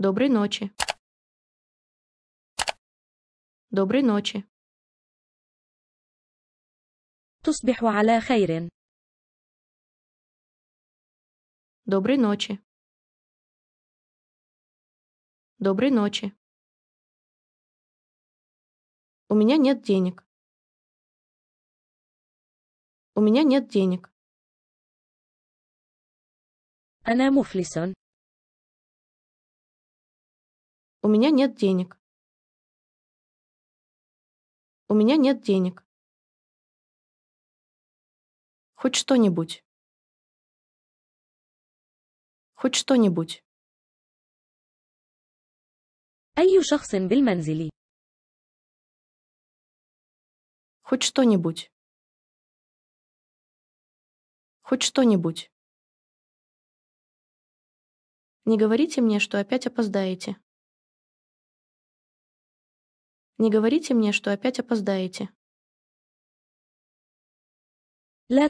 Доброй ночи. Доброй ночи. تصبح على خير. Доброй ночи. Доброй ночи. У меня нет денег. У меня нет денег. أنا مفلس. У меня нет денег. У меня нет денег. Хоть что-нибудь. Хоть что-нибудь. أي شخص بالمنزل؟ Хоть что-нибудь. Хоть что-нибудь. Не говорите мне, что опять опоздаете. Не говорите мне, что опять опоздаете. Не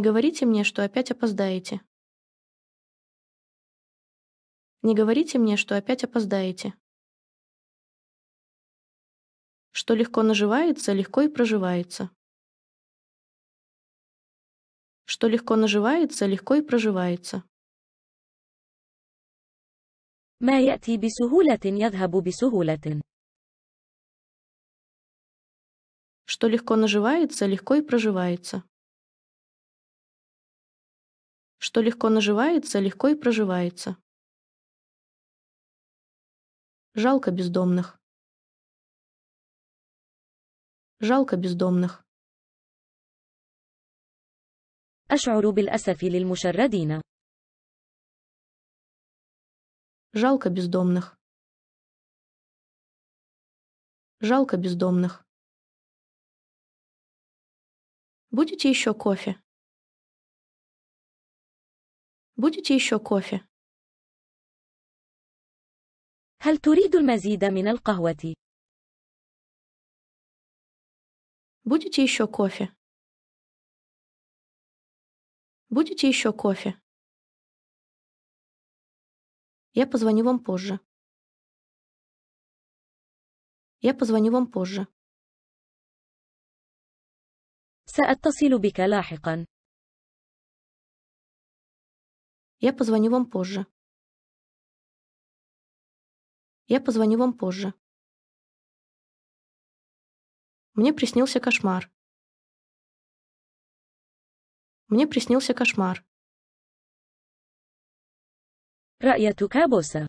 говорите мне, что опять опоздаете. Не говорите мне, что опять опоздаете. Что легко наживается, легко и проживается. Что легко наживается, легко и проживается. ما يأتي بسهولة يذهب بسهولة. Что легко наживается, легко и проживается. Что легко наживается, легко и проживается. Жалко бездомных. Жалко бездомных. أشعر بالأسف للمشردين. Жалко бездомных. Жалко бездомных. Будете еще кофе? Будете еще кофе? هل تريد المزيد من القهوة؟ Будете еще кофе? Будете еще кофе? Я позвоню вам позже. Я позвоню вам позже. سأتصل بك لاحقا. Я позвоню вам позже. Я позвоню вам позже. Мне приснился кошмар. Мне приснился кошмар. رأيتك بوسة.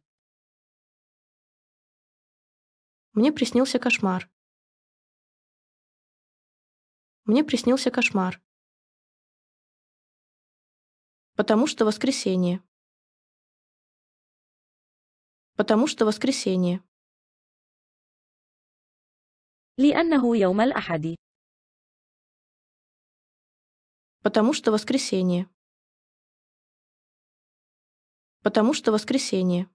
Мне приснился кошмар. Мне приснился кошмар. Потому что воскресенье. Потому что воскресенье. لأنه يوم الأحد. Потому что воскресенье. Потому что воскресенье.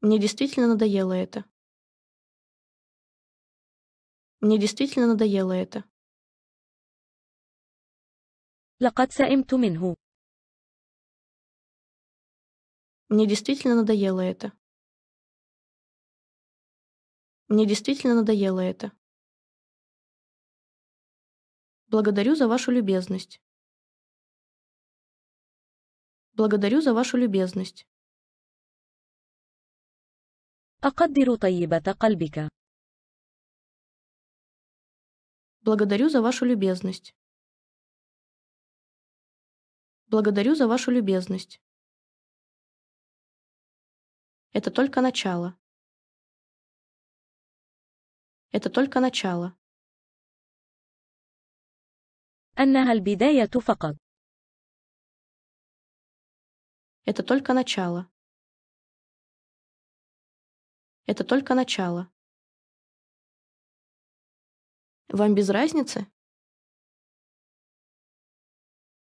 Мне действительно надоело это. Мне действительно надоело это. لقد سئمت منه. Мне действительно надоело это. Мне действительно надоело это. Благодарю за вашу любезность. Благодарю за вашу любезность. أقدر طيبة قلبك. Благодарю за вашу любезность. Благодарю за вашу любезность. Это только начало. Это только начало. أنها البداية فقط. Это только начало. Это только начало. Вам без разницы?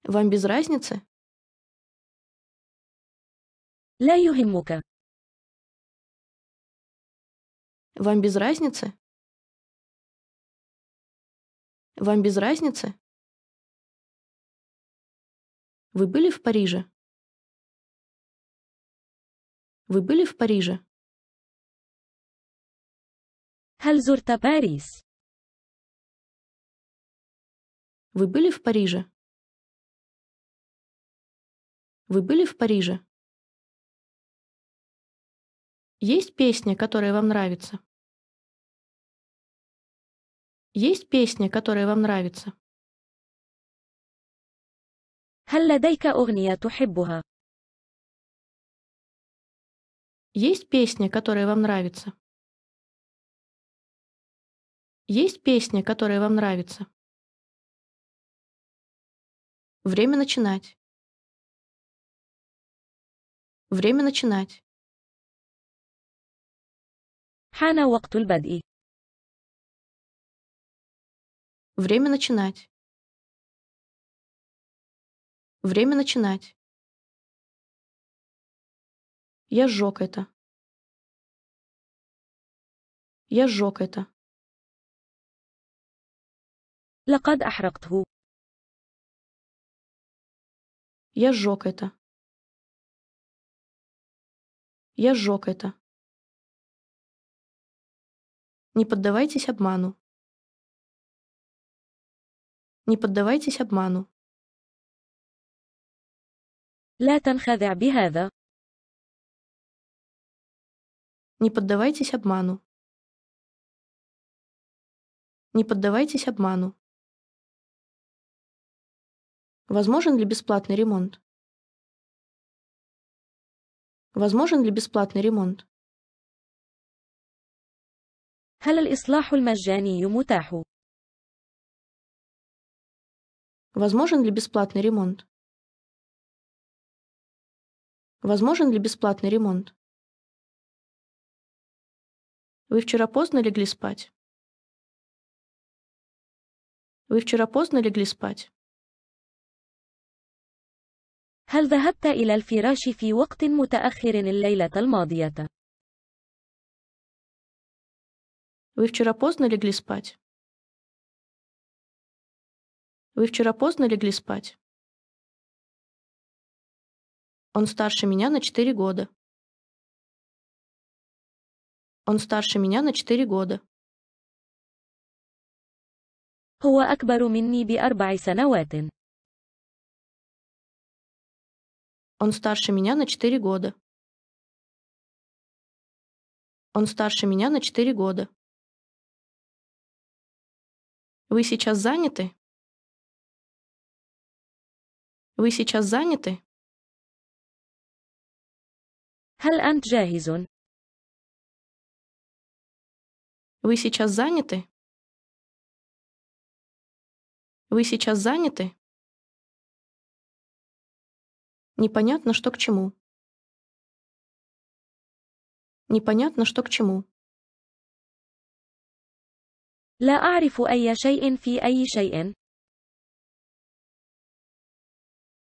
Вам без разницы? لا يهمك. Вам без разницы? Вам без разницы? Вы были в Париже? Вы были в Париже? هل زرت باريس؟ Вы были в Париже? Вы были в Париже? Есть песня, которая вам нравится? Есть песня, которая вам нравится? هل لديك أغنية تحبها؟ есть песня, которая вам нравится? Есть песня, которая вам нравится? Время начинать. Время начинать. حان وقت البدء. Время начинать. Время начинать. Я сжег это. Я сжег это. لقد أحرقته. Я сжег это. Я сжег это. Не поддавайтесь обману. Не поддавайтесь обману. لا تنخدع بهذا. Не поддавайтесь обману. Не поддавайтесь обману. Возможен ли бесплатный ремонт? Возможен ли бесплатный ремонт? هل Возможен ли бесплатный ремонт? Возможен ли бесплатный ремонт? Вы вчера поздно легли спать? Вы вчера поздно легли спать? هل ذهبت إلى الفراش في وقت متأخر الليلة الماضية؟ Вы вчера поздно легли спать? Вы вчера поздно легли спать? Он старше меня на четыре года. Он старше меня на 4 года. Он старше меня на 4 года. Он старше меня на 4 года. Вы сейчас заняты? Вы сейчас заняты? هل أنت جاهز؟ Вы сейчас заняты? Вы сейчас заняты? Непонятно, что к чему. Непонятно, что к чему. لا أعرف أي شيء في أي شيء.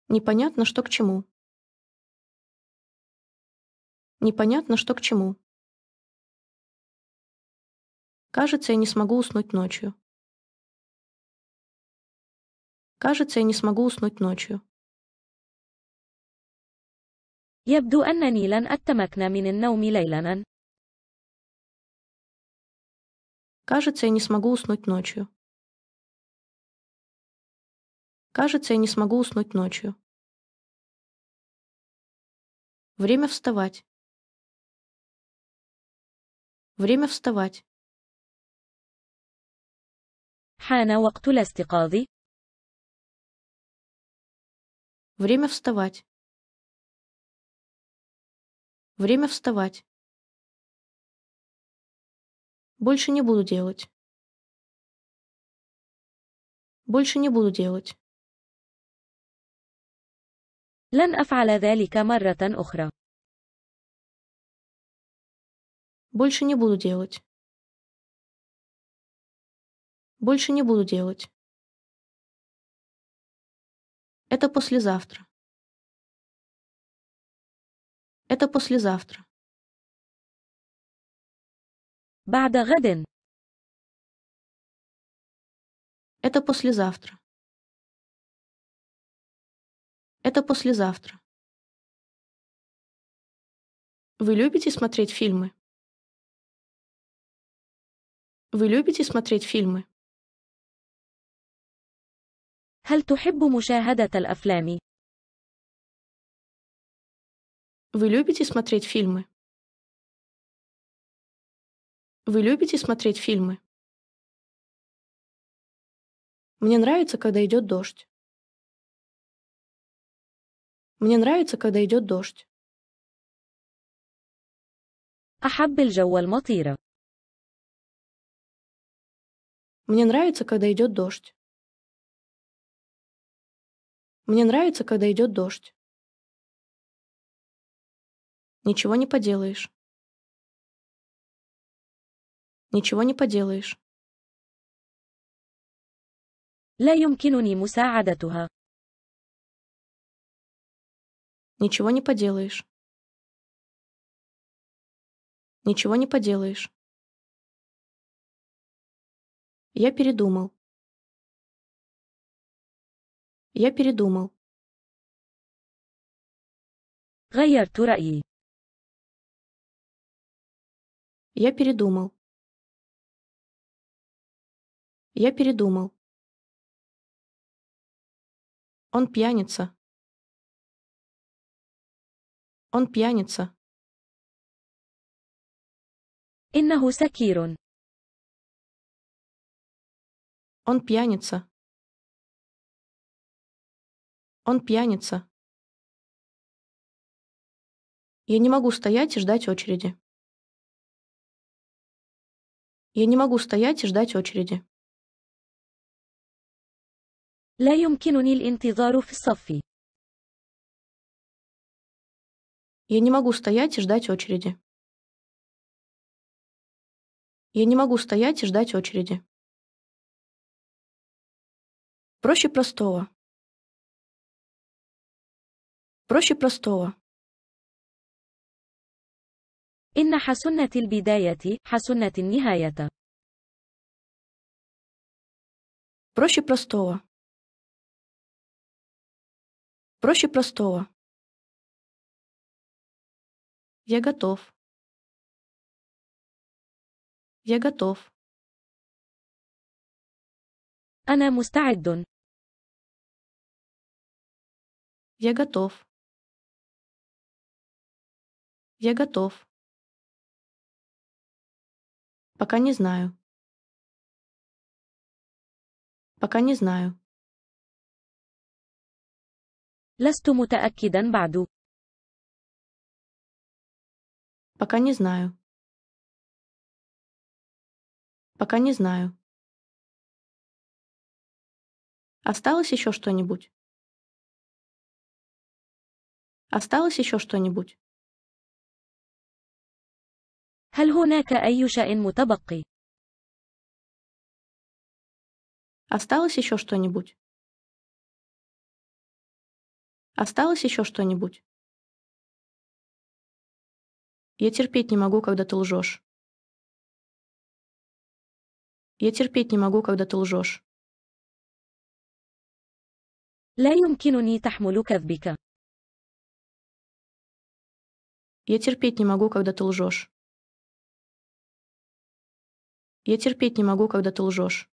Непонятно, что к чему. Непонятно, что к чему. Кажется, я не смогу уснуть ночью. Кажется, я не смогу уснуть ночью. يبدو أنني لن أتمكن من النوم ليلا. Кажется, я не смогу уснуть ночью. Кажется, я не смогу уснуть ночью. Время вставать. Время вставать. حان وقت الاستيقاظ. Время вставать. Время вставать. Больше не буду делать. Больше не буду делать. لن أفعل ذلك مرة أخرى. Больше не буду делать. Больше не буду делать. Это послезавтра. Это послезавтра. بعد غد. Это послезавтра. Это послезавтра. Вы любите смотреть фильмы? Вы любите смотреть фильмы? هل تحب مشاهدة الأفلام؟ Вы любите смотреть фильмы? Вы любите смотреть фильмы? Мне нравится, когда идет дождь. Мне нравится, когда идет дождь. أحب الجو المطيرة. Мне нравится, когда идет дождь. Мне нравится, когда идет дождь. Ничего не поделаешь. Ничего не поделаешь. لا يمكنني مساعدتها. Ничего не поделаешь. Ничего не поделаешь. Я передумал. Я передумал. غيرت رأيي. Я передумал. Я передумал. Он пьяница. Он пьяница. إنه سكير. Он пьяница. Он пьяница. Я не могу стоять и ждать очереди. Я не могу стоять и ждать очереди. لا يمكنني الانتظار في الصف. Я не могу стоять и ждать очереди. Я не могу стоять и ждать очереди. Проще простого. проще простого. إن حسنة البداية حسنة النهاية. Проще простого. Проще простого. Я готов. Я готов. أنا مستعد. Я готов. Я готов. Пока не знаю. Пока не знаю. لست متأكدا بعد. Пока не знаю. Пока не знаю. Осталось еще что-нибудь? Осталось еще что-нибудь? هل هناك أي شيء متبقي؟ Осталось еще что-нибудь? Осталось еще что-нибудь? Я терпеть не могу, когда ты лжешь. Я терпеть не могу, когда ты лжешь. لا يمكنني تحمل كذبك. Я терпеть не могу, когда ты лжешь. Я терпеть не могу, когда ты лжешь.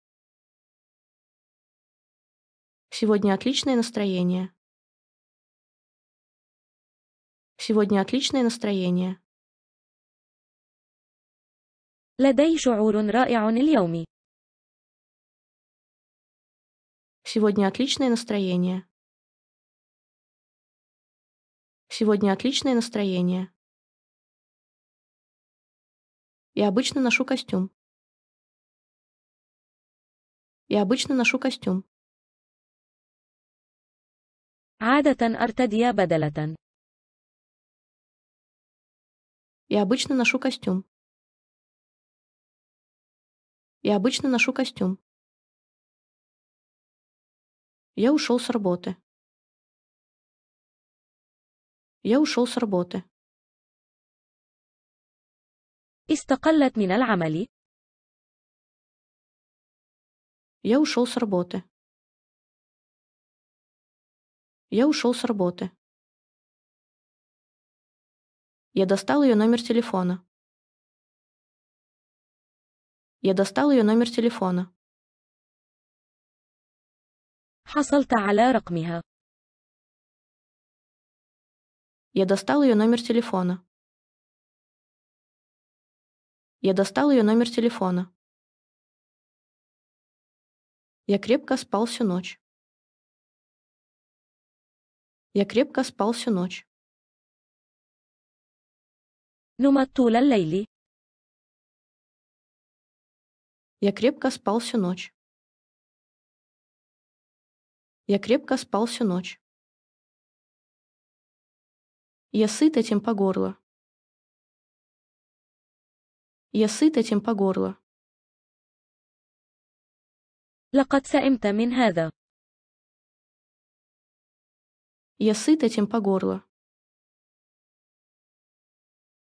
Сегодня отличное настроение. Сегодня отличное настроение. لدي شعور رائع اليوم. Сегодня отличное настроение. Сегодня отличное настроение. Я обычно ношу костюм. Я обычно ношу костюм. عادة أرتدي بدلة. Я обычно ношу костюм. Я обычно ношу костюм. Я ушел с работы. Я ушел с работы. استقلت من العمل. Я ушел с работы. Я ушел с работы. Я достал ее номер телефона. Я достал ее номер телефона. Я достал ее номер телефона. Я достал ее номер телефона. Я крепко спал всю ночь. Я крепко спал всю ночь. نمت طول الليل. Я крепко спал всю ночь. Я крепко спал всю ночь. Я сыт этим по горло. Я сыт этим по горло. لقد سئمت من هذا. Я сыт этим по горло.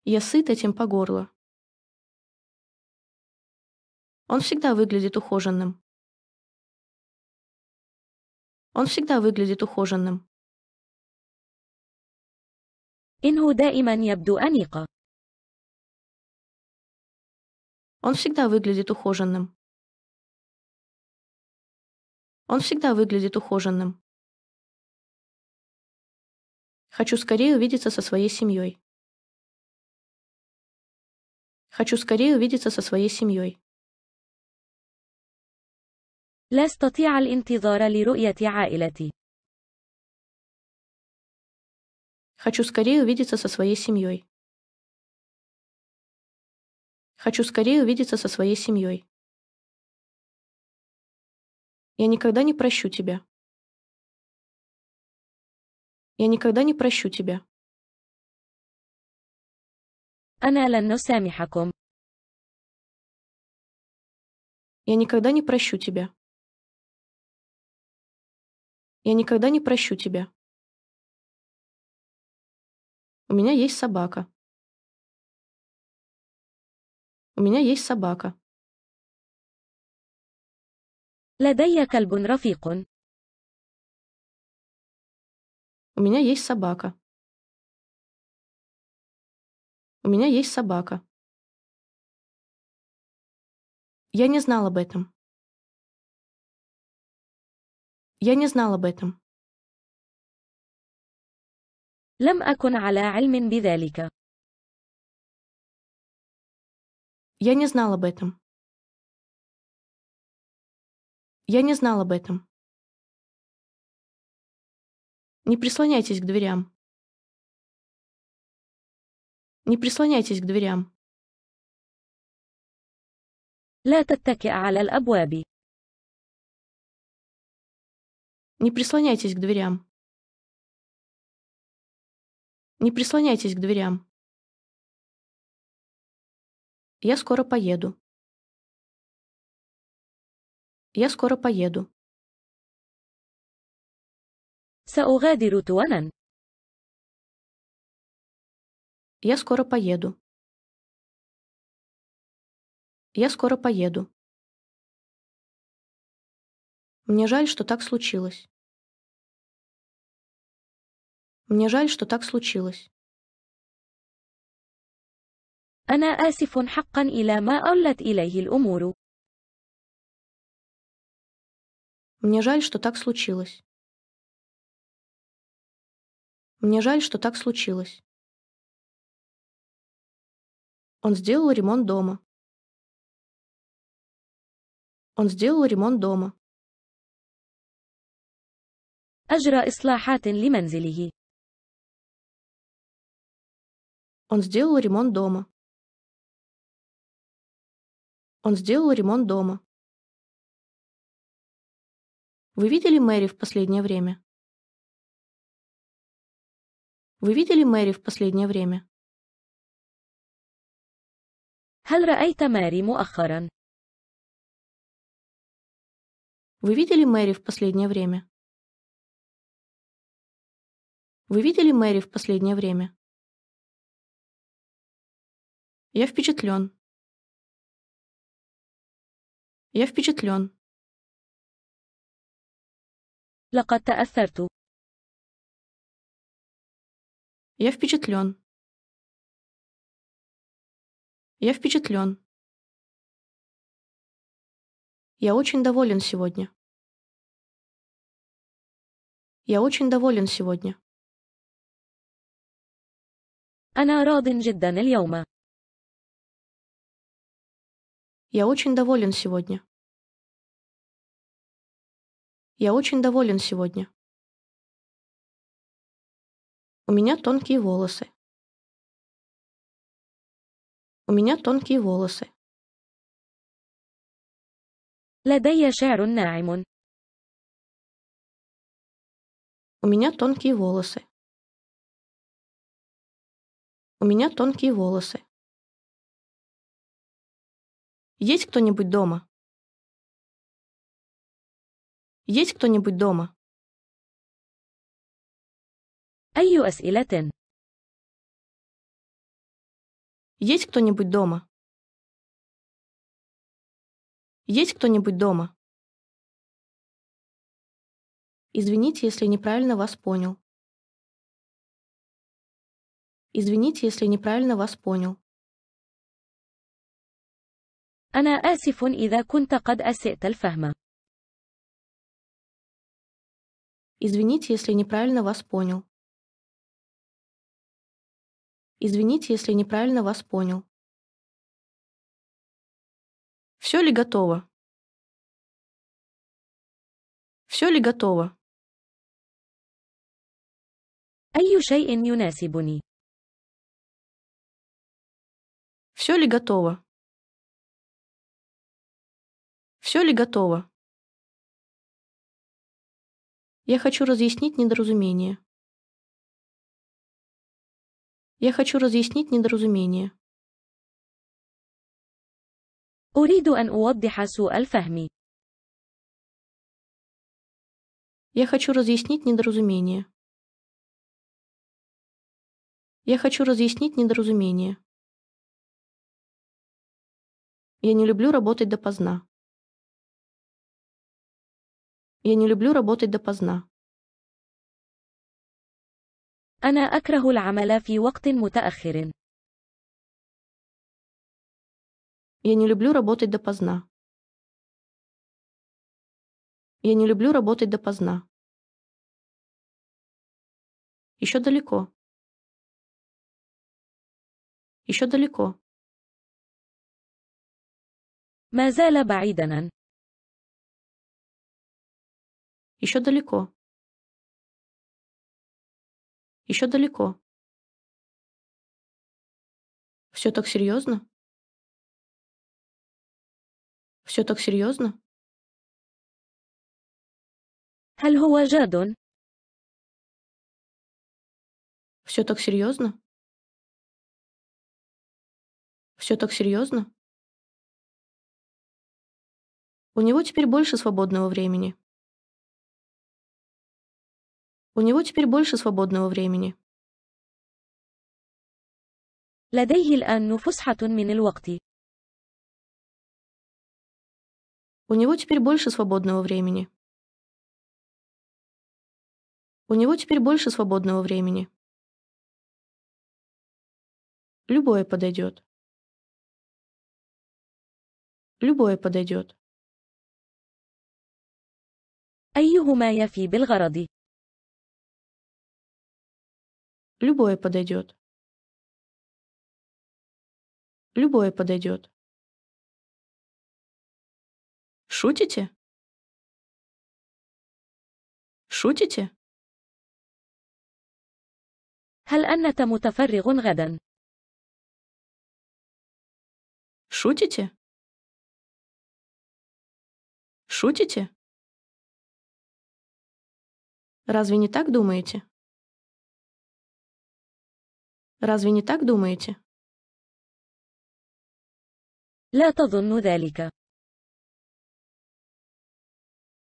Я сыт этим по горло. Он всегда выглядит ухоженным. Он всегда выглядит ухоженным. إنه دائما يبدو أنيقا. Он всегда выглядит ухоженным. Он всегда выглядит ухоженным. Хочу скорее увидеться со своей семьей. Хочу скорее увидеться со своей семьей. لا أستطيع الانتظار لرؤية عائلتي. Хочу скорее увидеться со своей семьей. Хочу скорее увидеться со своей семьей. Я никогда не прощу тебя. Я никогда не прощу тебя. أنا لن أسامحكم. Я никогда не прощу тебя. Я никогда не прощу тебя. У меня есть собака. У меня есть собака. لدي كلب رفيق. У меня есть собака. У меня есть собака. Я не знал об этом. Я не знал об этом. لم أكن على علم بذلك. Я не знал об этом. Я не знал об этом. Не прислоняйтесь к дверям. Не прислоняйтесь к дверям. لا تتكئ على الأبواب. Не прислоняйтесь к дверям. Не прислоняйтесь к дверям. Я скоро поеду. Я скоро поеду. سأغادر تونان. Я скоро поеду. Я скоро поеду. Мне жаль, что так случилось. Мне жаль, что так случилось. أنا آسف حقا إلى ما أولت إليه الأمور. Мне жаль, что так случилось. Мне жаль, что так случилось. Он сделал ремонт дома. Он сделал ремонт дома. أجرى إصلاحات لمنزله. Он сделал ремонт дома. Он сделал ремонт дома. Вы видели Мэри в последнее время? Вы видели Мэри в последнее время? هل رأيت ماري مؤخرا؟ Вы видели Мэри в последнее время? Вы видели Мэри в последнее время? Я впечатлен. Я впечатлен. لقد تأثرت. Я впечатлен. Я впечатлен. Я очень доволен сегодня. Я очень доволен сегодня. أنا راض جدا اليوم. Я очень доволен сегодня. Я очень доволен сегодня. У меня тонкие волосы. У меня тонкие волосы. لدي شعر ناعم. У меня тонкие волосы. У меня тонкие волосы. Есть кто-нибудь дома? Есть кто-нибудь дома? أي أسئلة؟ Есть кто-нибудь дома? Есть кто-нибудь дома? Извините, если неправильно вас понял. Извините, если неправильно вас понял. أنا آسف إذا كنت قد أسئت الفهم. Извините, если неправильно вас понял. Извините, если неправильно вас понял. Все ли готово? Все ли готово? Все ли готово? Все ли готово? Я хочу разъяснить недоразумение. Я хочу разъяснить недоразумение. أريد أن أوضح سوء الفهم. Я хочу разъяснить недоразумение. Я хочу разъяснить недоразумение. Я не люблю работать допоздна. Я не люблю работать допоздна. أنا أكره العمل في وقت متأخر. Я не люблю работать допоздна. Я не люблю работать допоздна. Еще далеко. Еще далеко. ما زال بعيدا. Еще далеко. Еще далеко. Все так серьезно? Все так серьезно? هل هو Все так серьезно? Все так серьезно? У него теперь больше свободного времени. У него теперь больше свободного времени. لديه الآن فسحة من الوقت. У него теперь больше свободного времени. У него теперь больше свободного времени. Любое подойдет. Любое подойдет. أيهما يفي بالغرض؟ Любое подойдет. Любое подойдет. Шутите? Шутите? هل أنت متفرغ غدا؟ Шутите? Шутите? Разве не так думаете? Разве не так думаете? لا تظن ذلك.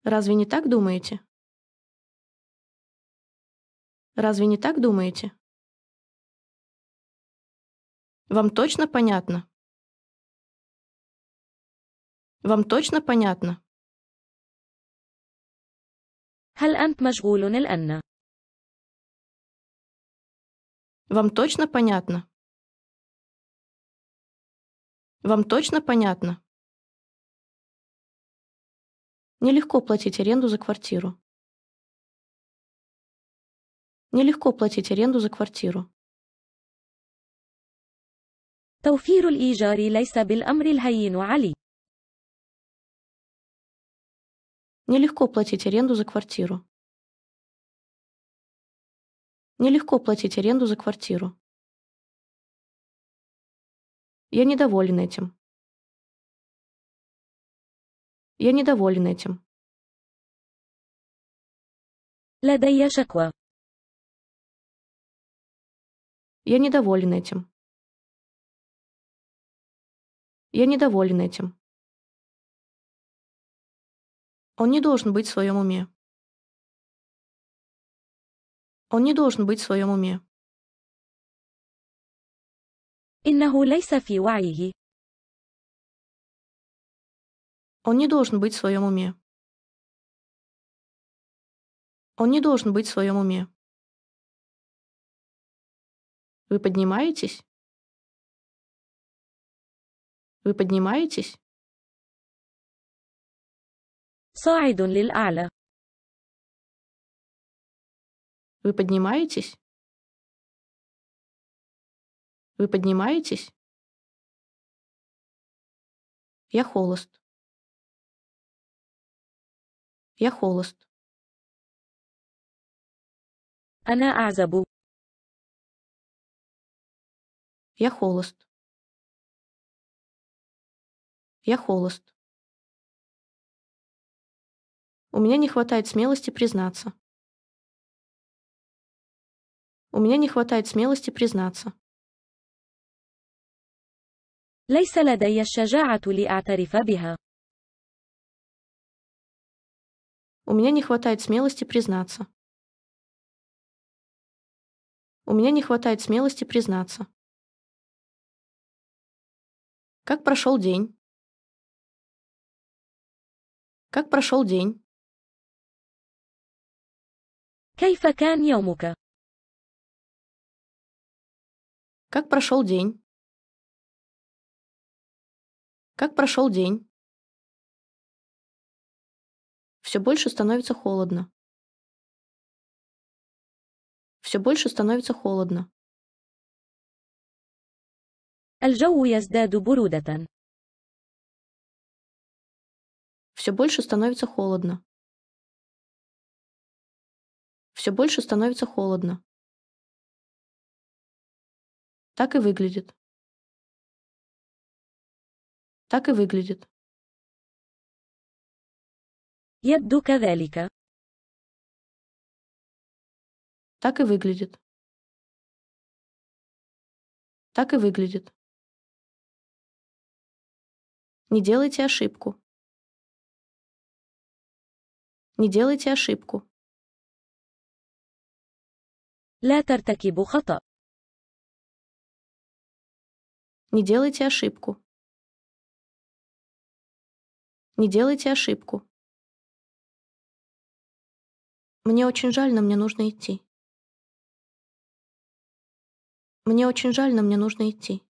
Разве не так думаете? Разве не так думаете? Вам точно понятно? Вам точно понятно? هل أنت مشغول الآن؟ вам точно понятно? Вам точно понятно? Нелегко платить аренду за квартиру. Нелегко платить аренду за квартиру. توفير الإيجار ليس بالأمر الهين علي. Нелегко платить аренду за квартиру. Нелегко платить аренду за квартиру. Я недоволен этим. Я недоволен этим. لدي شكوى. Я недоволен этим. Я недоволен этим. Он не должен быть в своем уме. Он не должен быть в своем уме. Он не должен быть в своем уме. Он не должен быть в своем уме. Вы поднимаетесь? Вы поднимаетесь? صاعد للأعلى. Вы поднимаетесь? Вы поднимаетесь? Я холост. Я холост. Она أعزب. Я холост. Я холост. У меня не хватает смелости признаться. У меня не хватает смелости признаться. ليس لدي الشجاعة لأعترف بها. У меня не хватает смелости признаться. У меня не хватает смелости признаться. Как прошел день? Как прошел день? كيف كان يومك؟ Как прошел день? Как прошел день? Все больше становится холодно. Все больше становится холодно. الجو يزداد برودة. Все больше становится холодно. Все больше становится холодно. Так и выглядит. Так и выглядит. يبدو كذلك. Так и выглядит. Так и выглядит. Не делайте ошибку. Не делайте ошибку. لا ترتكب خطأ. Не делайте ошибку. Не делайте ошибку. Мне очень жаль, но мне нужно идти. Мне очень жаль, но мне нужно идти.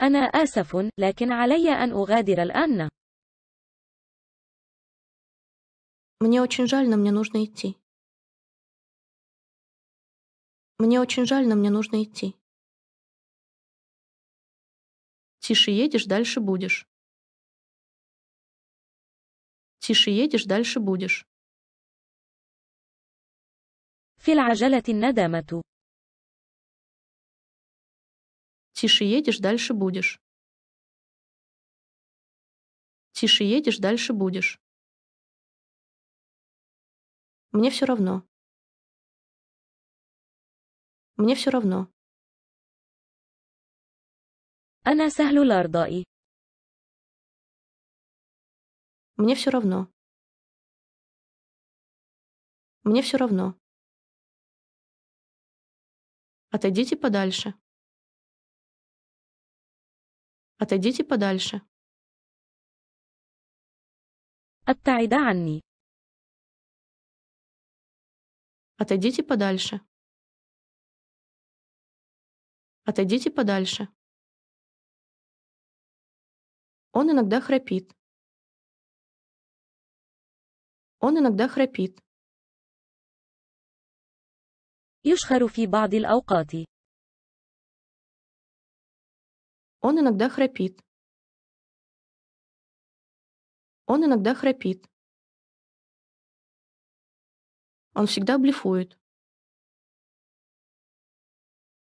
أنا آسف، لكن علي أن أغادر الآن. Мне очень жаль, но мне нужно идти. Мне очень жаль, но мне нужно идти. Тише едешь, дальше будешь. Тише едешь, дальше будешь. Тише едешь, дальше будешь. Тише едешь, дальше будешь. Мне все равно. Мне все равно. أنا سهل الأرضاء. Мне все равно. Мне все равно. Отойдите подальше. Отойдите подальше. ابتعد عني. Отойдите подальше. Отойдите подальше. Он иногда храпит. Он иногда храпит. يشخر في بعض الأوقات. Он иногда храпит. Он иногда храпит. Он всегда блефует.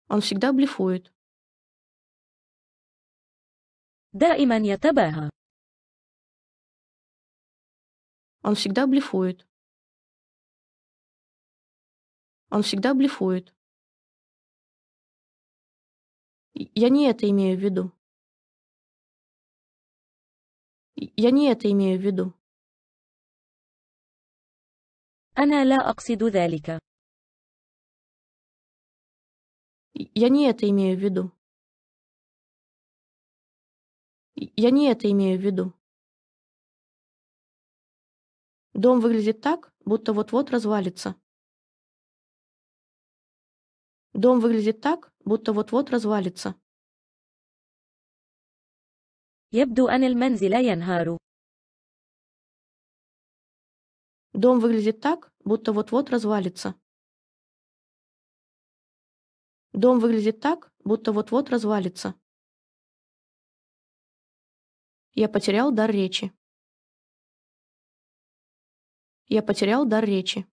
Он всегда блефует. دائما يتباهى. Он всегда блефует. Он всегда блефует. Я не это имею в виду. Я не это имею в виду. أنا لا أقصد ذلك. Я не это имею в виду. Я не это имею в виду. Дом выглядит так, будто вот-вот развалится. Дом выглядит так, будто вот-вот развалится. يبدو أن المنزل ينهار. Дом выглядит так, будто вот-вот развалится. Дом выглядит так, будто вот-вот развалится. Я потерял дар речи. Я потерял дар речи.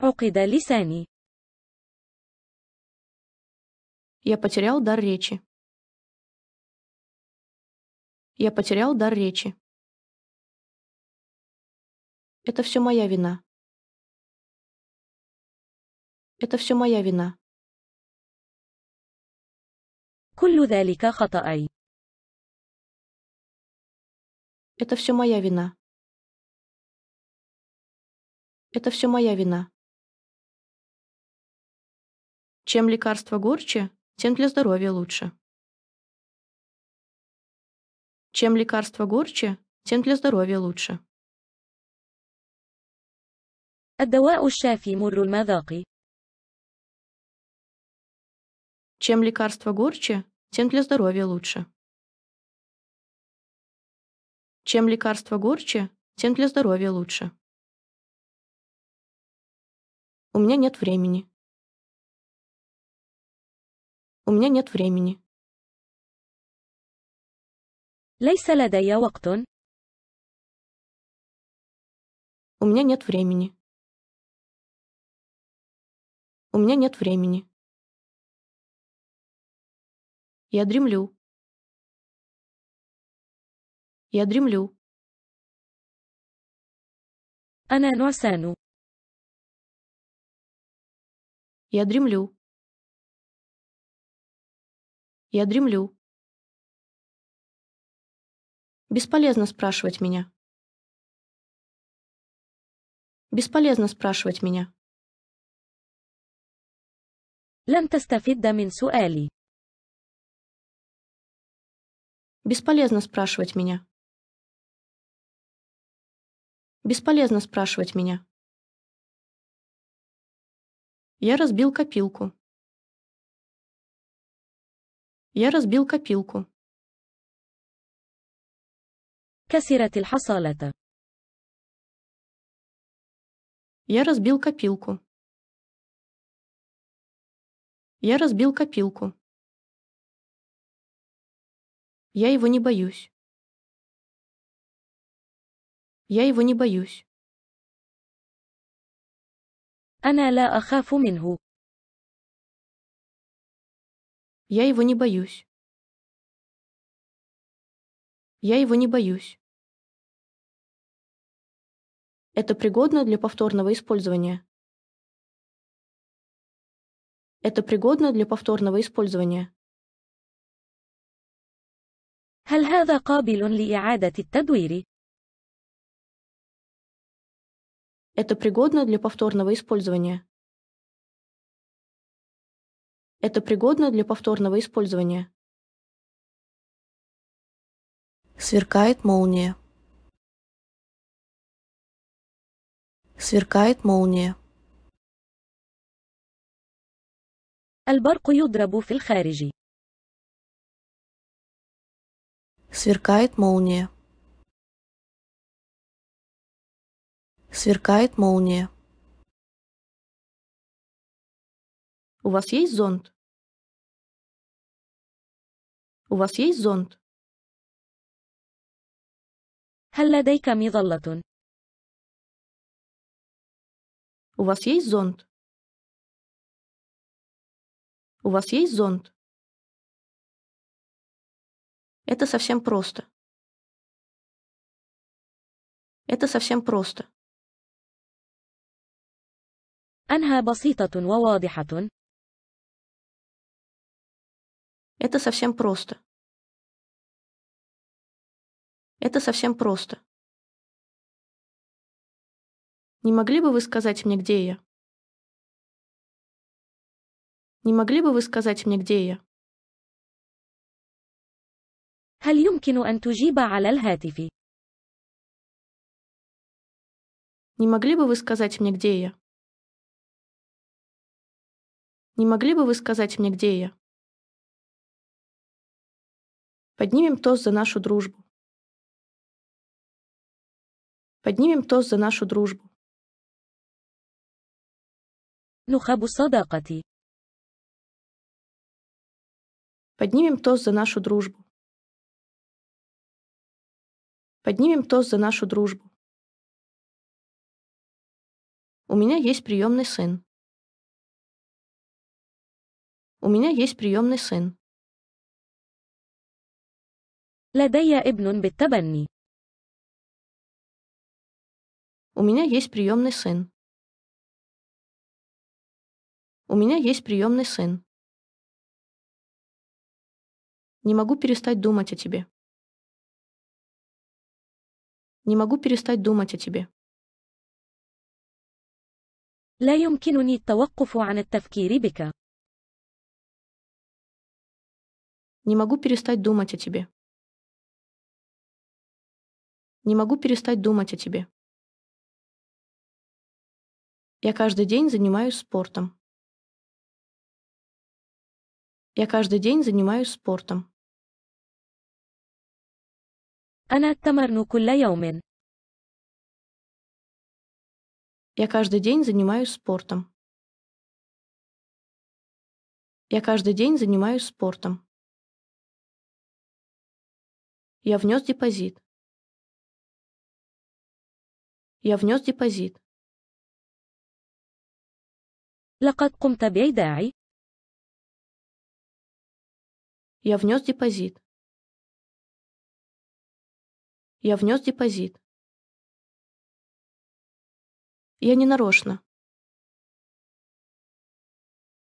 عقد لساني. Я потерял дар речи. Я потерял дар речи. Это все моя вина. Это все моя вина. كل ذلك خطأي. Это все моя вина. Это все моя вина. Чем лекарство горче, тем для здоровья лучше. Чем лекарство горче, тем для здоровья лучше. الدواء الشافي مر المذاق чем лекарство горче, тем для здоровья лучше. Чем лекарство горче, тем для здоровья лучше. У меня нет времени. У меня нет времени. ليس لدي وقت. У меня нет времени. У меня нет времени. Я дремлю. Я дремлю. أنا نعسان. Я дремлю. Я дремлю. Бесполезно спрашивать меня. Бесполезно спрашивать меня. لم تستفد من سؤالي. Бесполезно спрашивать меня. Бесполезно спрашивать меня. Я разбил копилку. Я разбил копилку. كسرت الحصالة. Я разбил копилку. Я разбил копилку. Я его не боюсь. Я его не боюсь. أنا لا أخاف منه. Я его не боюсь. Я его не боюсь. Это пригодно для повторного использования. Это пригодно для повторного использования. هل هذا قابل لإعادة التدوير؟ Это пригодно для повторного использования. Это пригодно для повторного использования. Сверкает молния. Сверкает молния. البرق يضرب في Сверкает молния. Сверкает молния. У вас есть зонт? У вас есть зонт? هل لديك مظلة؟ У вас есть зонт? У вас есть зонт? Это совсем просто. Это совсем просто. أنها بسيطة وواضحة. Это совсем просто. Это совсем просто. Не могли бы вы сказать мне, где я? Не могли бы вы сказать мне, где я? هل يمكن أن تجيب على الهاتف؟ Не могли бы вы сказать мне, где я? Не могли бы вы сказать мне, где я? Поднимем тост за нашу дружбу. Поднимем тост за нашу дружбу. نخب صداقتي. Поднимем тост за нашу дружбу. Поднимем тост за нашу дружбу. У меня есть приемный сын. У меня есть приемный сын. لدي ابن بالتبني. У меня есть приемный сын. У меня есть приемный сын. Не могу перестать думать о тебе. Не могу перестать думать о тебе. Не могу перестать думать о тебе. Не могу перестать думать о тебе. Я каждый день занимаюсь спортом. Я каждый день занимаюсь спортом. Я каждый день занимаюсь спортом. Я каждый день занимаюсь спортом. Я внес депозит. Я внес депозит. لقد قمت بإيداعي. Я внес депозит. Я внес депозит. Я не нарочно.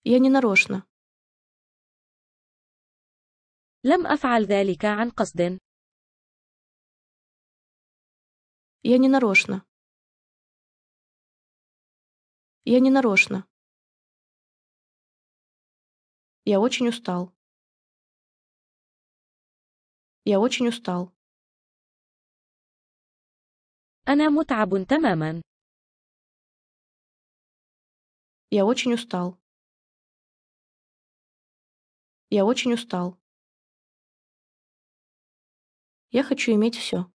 Я не нарочно. لم أفعل ذلك عن قصد. Я не нарочно. Я не нарочно. Я очень устал. Я очень устал. أنا متعب تماما. Я очень устал. Я очень устал. Я хочу иметь все.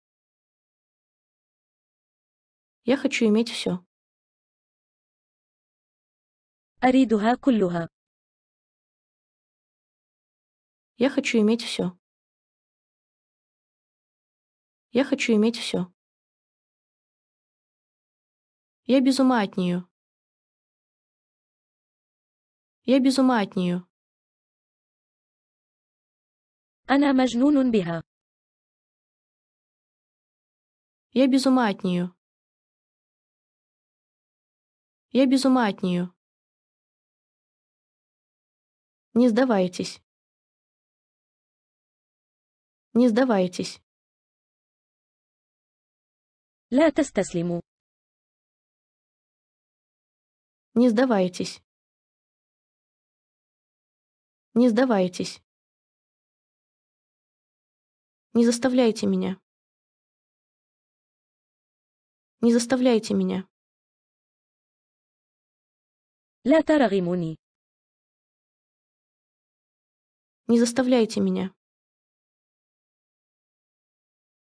Я хочу иметь все. أريدها كلها. Я хочу иметь все. Я хочу иметь все. Я без ума от нее. Я без ума от нее. أنا مجنون بها. Я без ума от нее. Я без ума от нее. Не сдавайтесь. Не сдавайтесь. لا تستسلموا. Не сдавайтесь. Не сдавайтесь. Не заставляйте меня. Не заставляйте меня. لا ترغمني. Не заставляйте меня.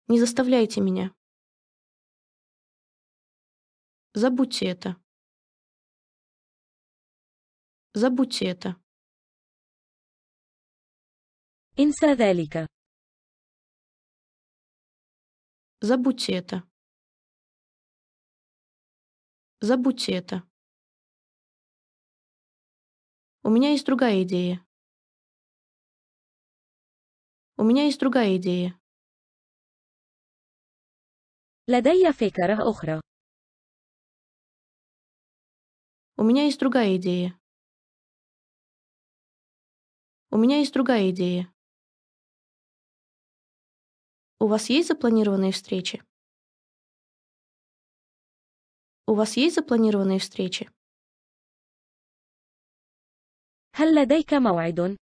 Не заставляйте меня. Забудьте это. Забудьте это. انسى Забудьте это. Забудьте это. У меня есть другая идея. У меня есть другая идея. لدي فكرة охра. У меня есть другая идея. У меня есть другая идея. У вас есть запланированные встречи? У вас есть запланированные встречи? هل لديك موعد؟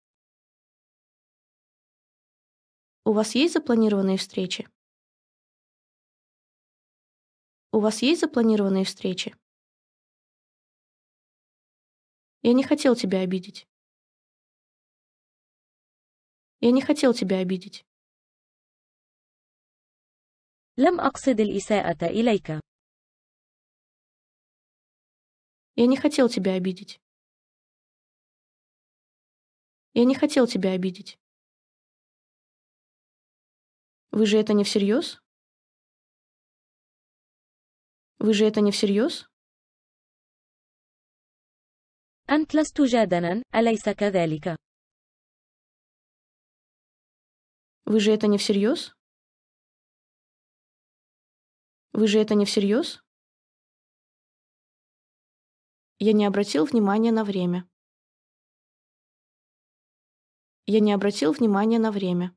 У вас есть запланированные встречи? У вас есть запланированные встречи? Я не хотел тебя обидеть. Я не хотел тебя обидеть. لم أقصد الإساءة إليك. Я не хотел тебя обидеть. Я не хотел тебя обидеть. Вы же это не всерьез? Вы же это не всерьез? أنت لست جادنا، أليس Вы же это не всерьез? Вы же это не всерьез? Я не обратил внимания на время. Я не обратил внимания на время.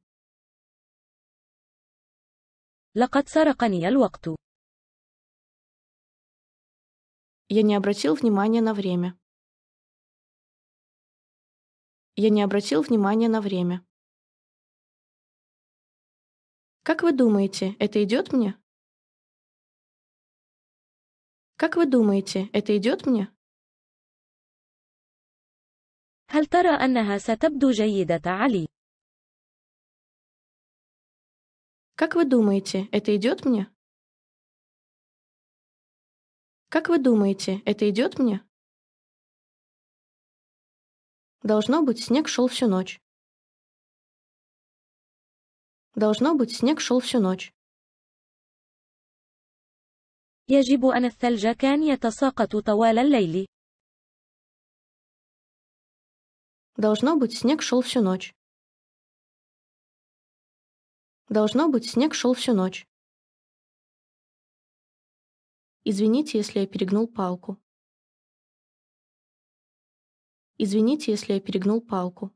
لقد سرقني الوقت. Я не обратил внимания на время. Я не обратил внимания на время. Как вы думаете, это идет мне? Как вы думаете, это идет мне? هل ترى أنها ستبدو جيدة علي؟ Как вы думаете, это идет мне? Как вы думаете, это идет мне? Должно быть, снег шел всю ночь. Должно быть, снег шел всю ночь. يجب أن الثلج كان يتساقط طوال الليل. Должно быть, снег шел всю ночь. Должно быть, снег шел всю ночь. Извините, если я перегнул палку. Извините, если я перегнул палку.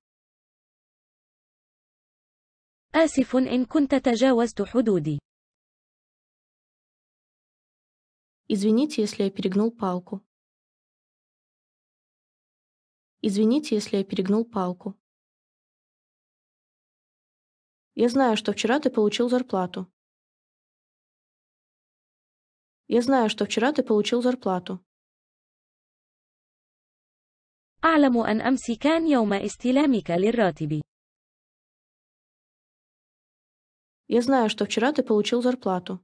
آسف إن كنت تجاوزت حدودي. Извините, если я перегнул палку. Извините, если я перегнул палку. Я знаю, что вчера ты получил зарплату. Я знаю, что вчера ты получил зарплату. أعلم أن أمس كان يوم استلامك للراتب. Я знаю, что вчера ты получил зарплату.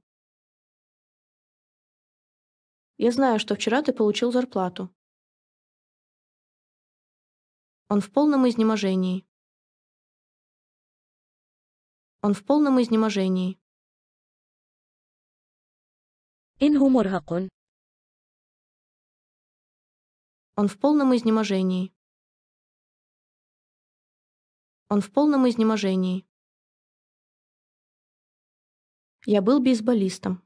Я знаю, что вчера ты получил зарплату. Он в полном изнеможении. Он в полном изнеможении. إنه مرهق. Он в полном изнеможении. Он в полном изнеможении. Я был бейсболистом.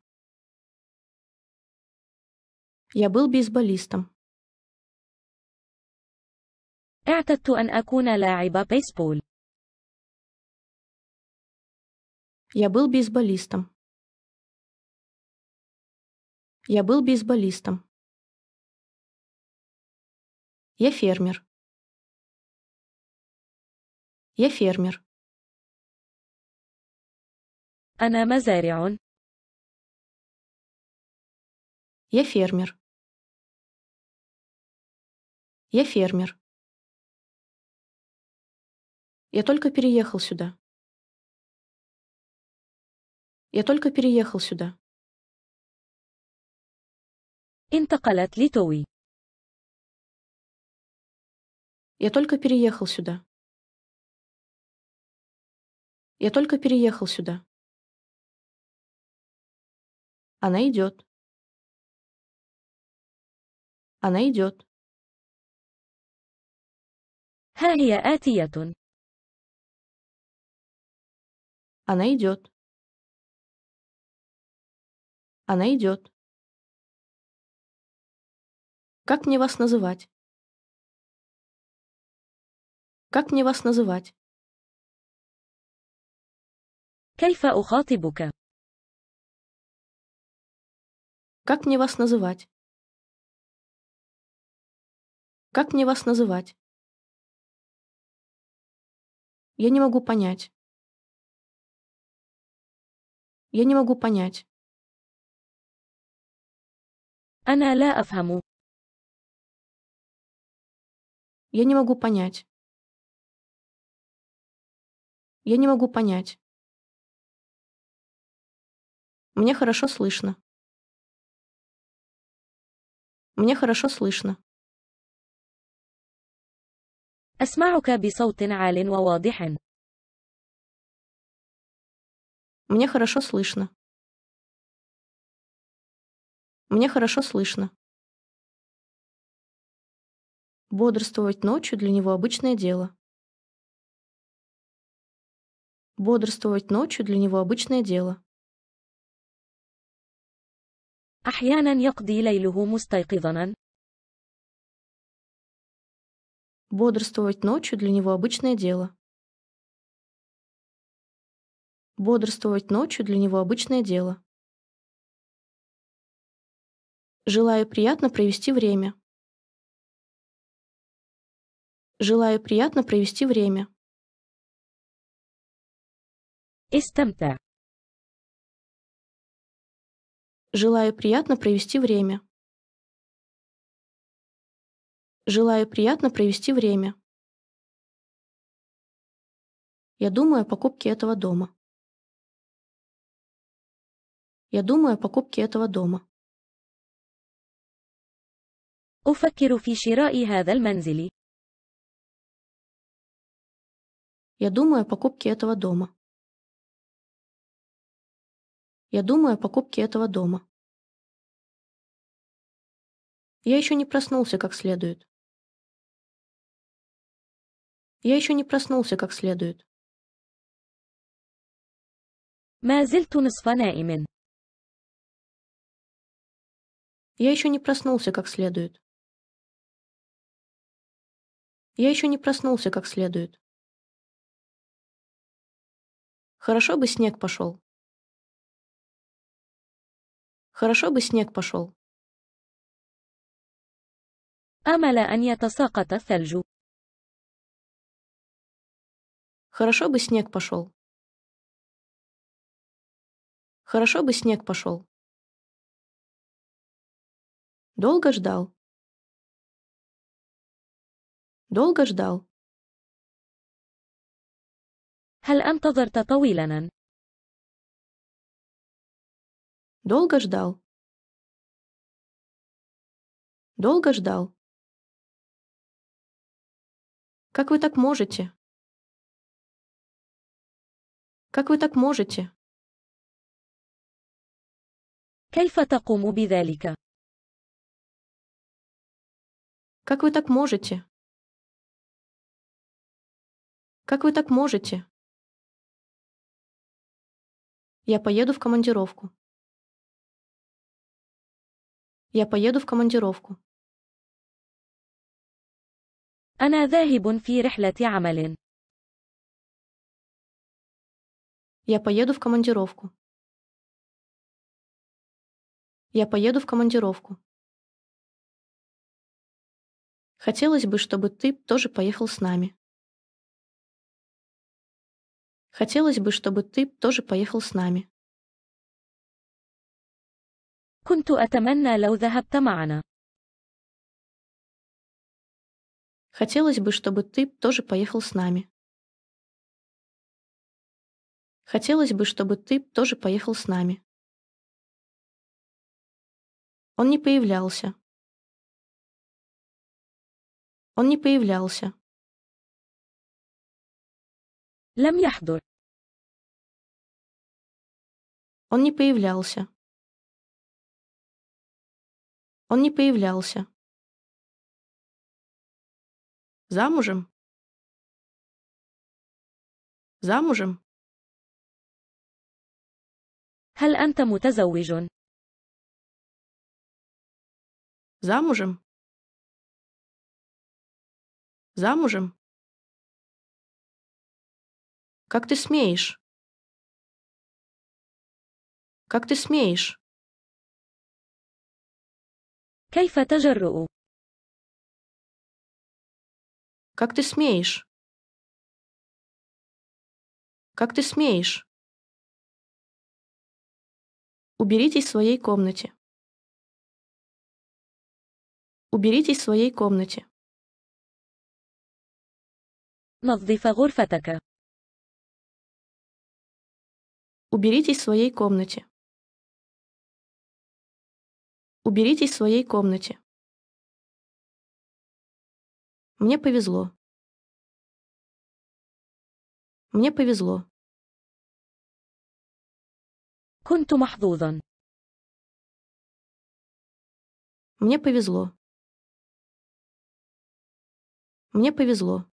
Я был бейсболистом. اعتدت أن أكون لاعب بيسبول. Я был бейсболистом. Я был бейсболистом. Я фермер. Я фермер. أنا مزارع. Я фермер. Я фермер. Я только переехал сюда. Я только переехал сюда. انتقلت لتوي. Я только переехал сюда. Я только переехал сюда. Она идет. Она идет. ها هي Она идет. Она идет. Как мне вас называть? Как мне вас называть? كيف أخاطبك؟ как мне вас называть? Как мне вас называть? Я не могу понять. Я не могу понять. أنا لا أفهم. Я не могу понять. Я не могу понять. Мне хорошо слышно. Мне хорошо слышно. Мне хорошо слышно. Мне хорошо слышно. Бодрствовать ночью для него обычное дело. Бодрствовать ночью для него обычное дело. أحيانا يقضي ليله مستيقظا. Бодрствовать ночью для него обычное дело. Бодрствовать ночью для него обычное дело. Желаю приятно провести время. Желаю приятно провести время. استمتع Желаю приятно провести время. Желаю приятно провести время. Я думаю о покупке этого дома. Я думаю о покупке этого дома. أفكر في شراء هذا المنزل. Я думаю о покупке этого дома. Я думаю о покупке этого дома. Я еще не проснулся как следует. Я еще не проснулся как следует. ما زلت Я еще не проснулся как следует. Я еще не проснулся как следует. Хорошо бы снег пошел. Хорошо бы снег пошел. أمل أن يتساقط الثلج. Хорошо бы снег пошел. Хорошо бы снег пошел. Долго ждал. Долго ждал. هل أنتظرت طويلا؟ Долго ждал. Долго ждал. Как вы так можете? Как вы так можете? كيف تقوم بذلك؟ Как вы так можете? Как вы так можете? Я поеду в командировку. Я поеду в командировку. أنا ذاهب في رحلة عمل. Я поеду в командировку. Я поеду в командировку. Хотелось бы, чтобы ты тоже поехал с нами. Хотелось бы, чтобы ты тоже поехал с нами. كنت أتمنى لو ذهبت معنا. Хотелось бы, чтобы ты тоже поехал с нами. Хотелось бы, чтобы ты тоже поехал с нами. Он не появлялся. Он не появлялся. لم يحضر. Он не появлялся. Он не появлялся. Замужем? замужем? هل أنت متزوج؟ замужем замужем Как ты смеешь? Как ты смеешь? كيف تجرؤ؟ Как ты смеешь? Как ты смеешь? Уберитесь в своей комнате. Уберитесь в своей комнате. نظف غرفتك. Уберитесь в своей комнате. Уберитесь в своей комнате. Мне повезло. Мне повезло. Кунту محظوظا. Мне повезло. Мне повезло.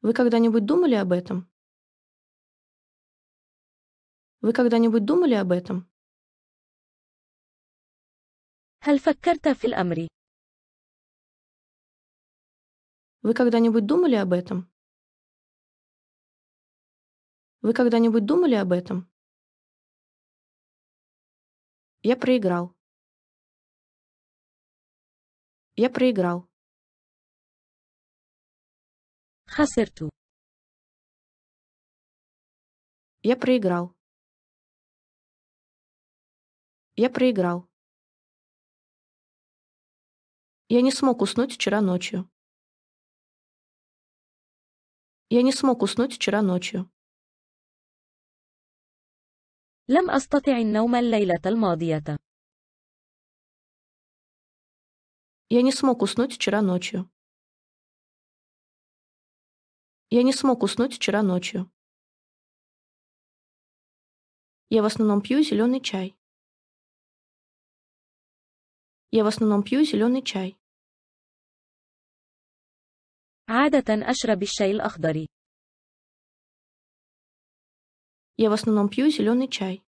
Вы когда-нибудь думали об этом? Вы когда-нибудь думали об этом? هل فكرت في الأمر؟ Вы когда-нибудь думали об этом? Вы когда-нибудь думали об этом? Я проиграл. Я проиграл. Хасерту. Я проиграл. Я проиграл. Я не смог уснуть вчера ночью. Я не смог уснуть вчера ночью. لم أستطع النوم الليلة الماضية. Я не смог уснуть вчера ночью. Я не смог уснуть вчера ночью. Я в основном пью зеленый чай. Я в основном пью зеленый чай. عادة أشرب الشاي الأخضر. Я в основном пью зеленый чай.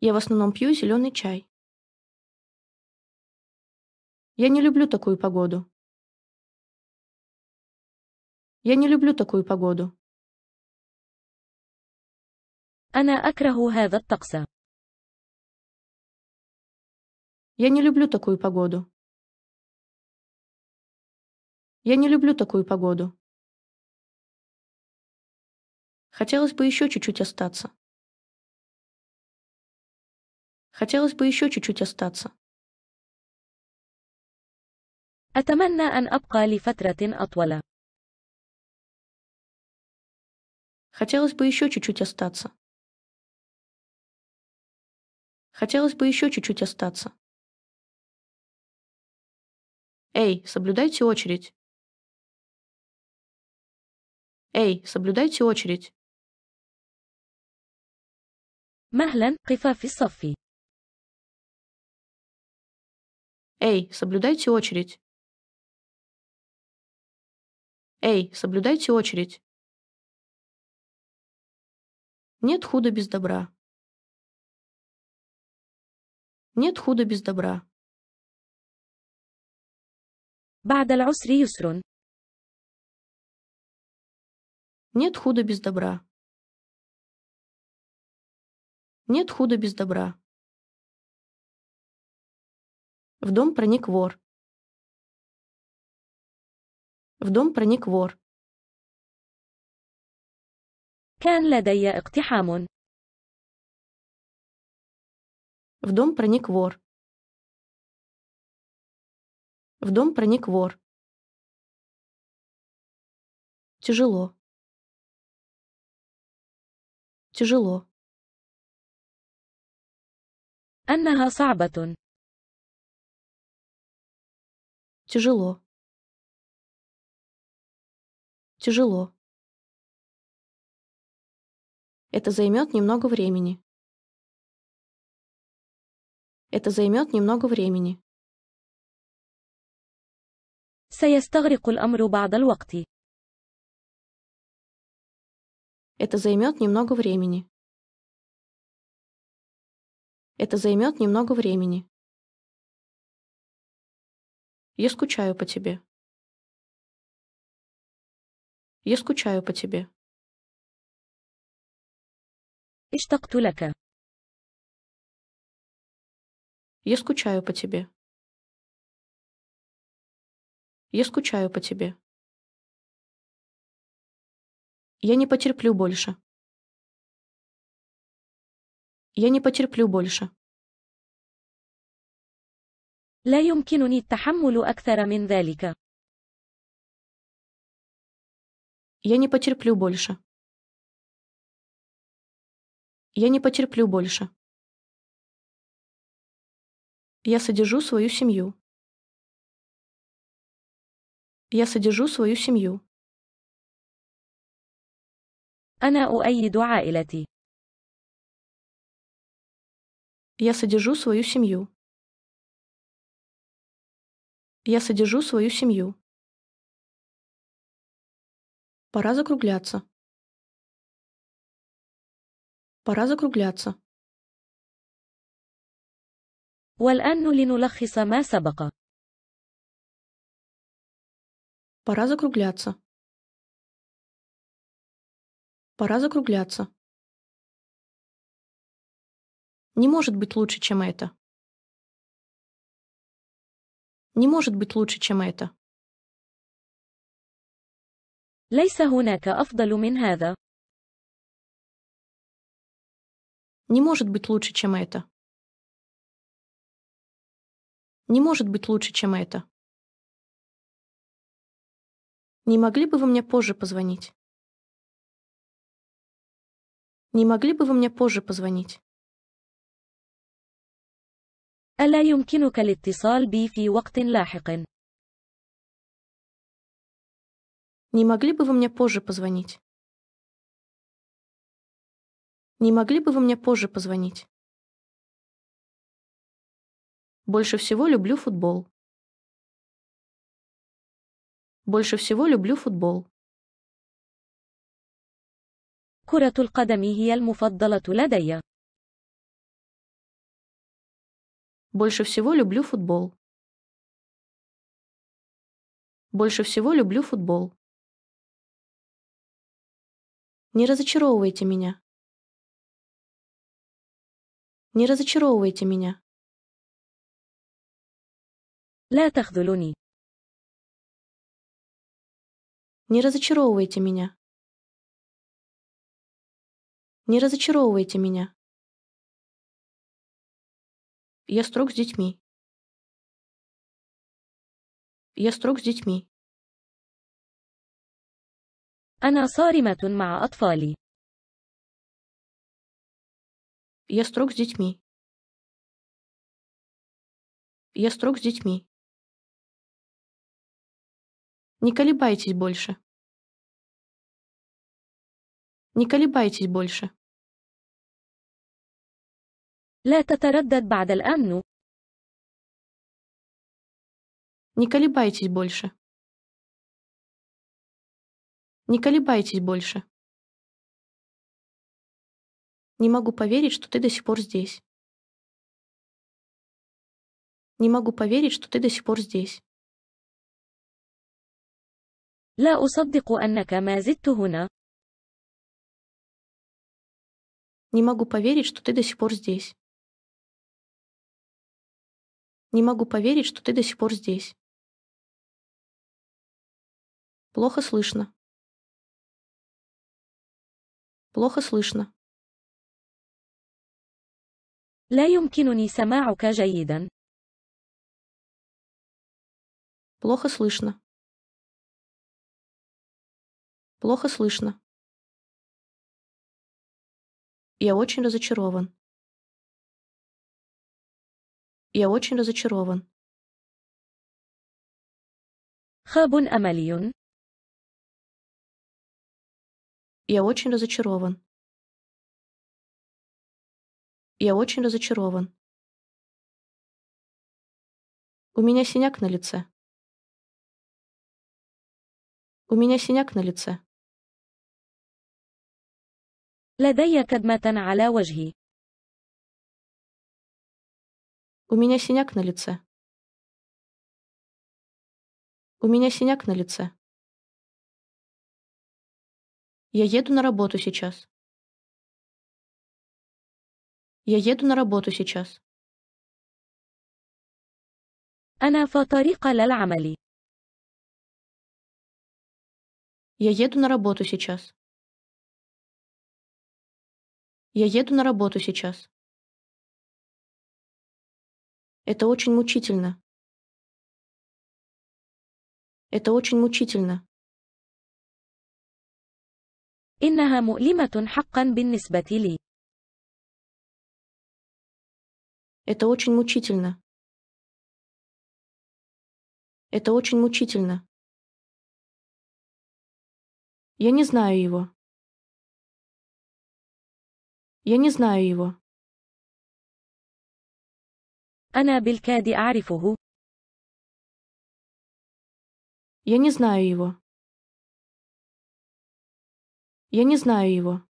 Я в основном пью зеленый чай. Я не люблю такую погоду. Я не люблю такую погоду. أنا أكره هذا الطقس. Я не люблю такую погоду. Я не люблю такую погоду. Хотелось бы еще чуть-чуть остаться. Хотелось бы еще чуть-чуть остаться. أتمنى أن أبقى لفترة أطول. Хотелось бы еще чуть-чуть остаться. Хотелось бы еще чуть-чуть остаться. Эй, соблюдайте очередь. Эй, соблюдайте очередь. مهلا قف في Эй, соблюдайте очередь. Эй, соблюдайте очередь. Нет худа без добра. Нет худа без добра. بعد العسر يسر. Нет худа без добра. Нет худа без добра. В дом проник вор. В дом проник вор. كان لدي اقتحام. В дом проник вор. В дом проник вор. Тяжело тяжело. Она صعبة. тяжело. Тяжело. Это займет немного времени. Это займет немного времени. سيستغرق الأمر بعض الوقت. Это займет немного времени. Это займет немного времени. Я скучаю по тебе. Я скучаю по тебе. اشتقت لك. Я скучаю по тебе. Я скучаю по тебе. Я не потерплю больше. Я не потерплю больше. لا يمكنني التحمل أكثر من ذلك. Я не потерплю больше. Я не потерплю больше. Я содержу свою семью. Я содержу свою семью. أنا أؤيد عائلتي. Я содержу свою семью. Я содержу свою семью. Пора закругляться. Пора закругляться. والآن لنلخص ما سبق. Пора закругляться. Пора закругляться. Не может быть лучше, чем это. Не может быть лучше, чем это. ليس هناك أفضل من هذا. Не может быть лучше, чем это. Не может быть лучше, чем это. Не могли бы вы мне позже позвонить? Не могли бы вы мне позже позвонить? ألا يمكنك الاتصال بي في وقت لاحق؟ Не могли бы вы мне позже позвонить? Не могли бы вы мне позже позвонить? Больше всего люблю футбол. Больше всего люблю футбол. كرة القدم هي المفضلة لدي. Больше всего люблю футбол. Больше всего люблю футбол. Не разочаровывайте меня. Не разочаровывайте меня. لا تخذلني. Не разочаровывайте меня. Не разочаровывайте меня. Я строг с детьми. Я строг с детьми. أنا صارمة مع أطفالي. Я строг с детьми. Я строг с детьми. Не колебайтесь больше. Не колебайтесь больше. Не колебайтесь больше. Не колебайтесь больше. Не могу поверить, что ты до сих пор здесь. Не могу поверить, что ты до сих пор здесь. لا أصدق أنك ما زلت هنا. Не могу поверить, что ты до сих пор здесь. Не могу поверить, что ты до сих пор здесь. Плохо слышно. Плохо слышно. لا يمكنني سماعك جيدا. Плохо слышно. Плохо слышно. Я очень разочарован. Я очень разочарован. خاب أملي. Я очень разочарован. Я очень разочарован. У меня синяк на лице. У меня синяк на лице. لدي كدمة على وجهي. У меня синяк на лице. У меня синяк на лице. Я еду на работу сейчас. Я еду на работу сейчас. أنا في طريق للعمل. Я еду на работу сейчас. Я еду на работу сейчас. Это очень мучительно. Это очень мучительно. إنها مؤلمة حقا بالنسبة لي. Это очень мучительно. Это очень мучительно. Я не знаю его. Я не знаю его. أنا بالكاد أعرفه. Я не знаю его. Я не знаю его.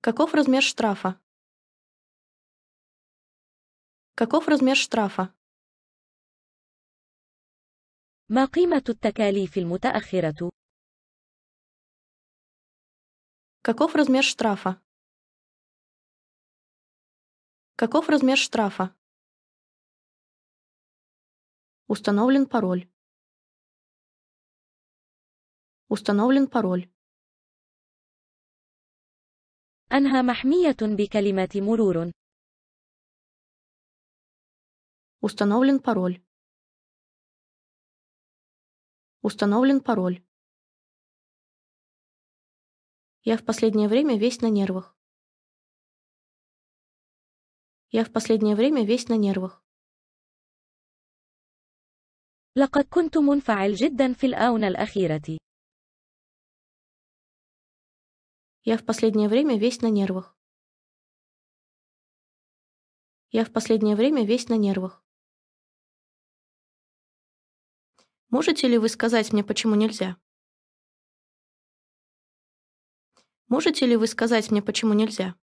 Каков размер штрафа? Каков размер штрафа? ما قيمة التكاليف المتأخرة؟ Каков размер штрафа? Каков размер штрафа? Установлен пароль. Установлен пароль. أنها محمية بكلمة مرور. Установлен пароль. Установлен пароль. Я в последнее время весь на нервах. Я в последнее время весь на нервах. لقد كنت منفعل جدا في الآونة الأخيرة. Я в последнее время весь на нервах. Я в последнее время весь на нервах. Можете ли вы сказать мне, почему нельзя? Можете ли вы сказать мне, почему нельзя?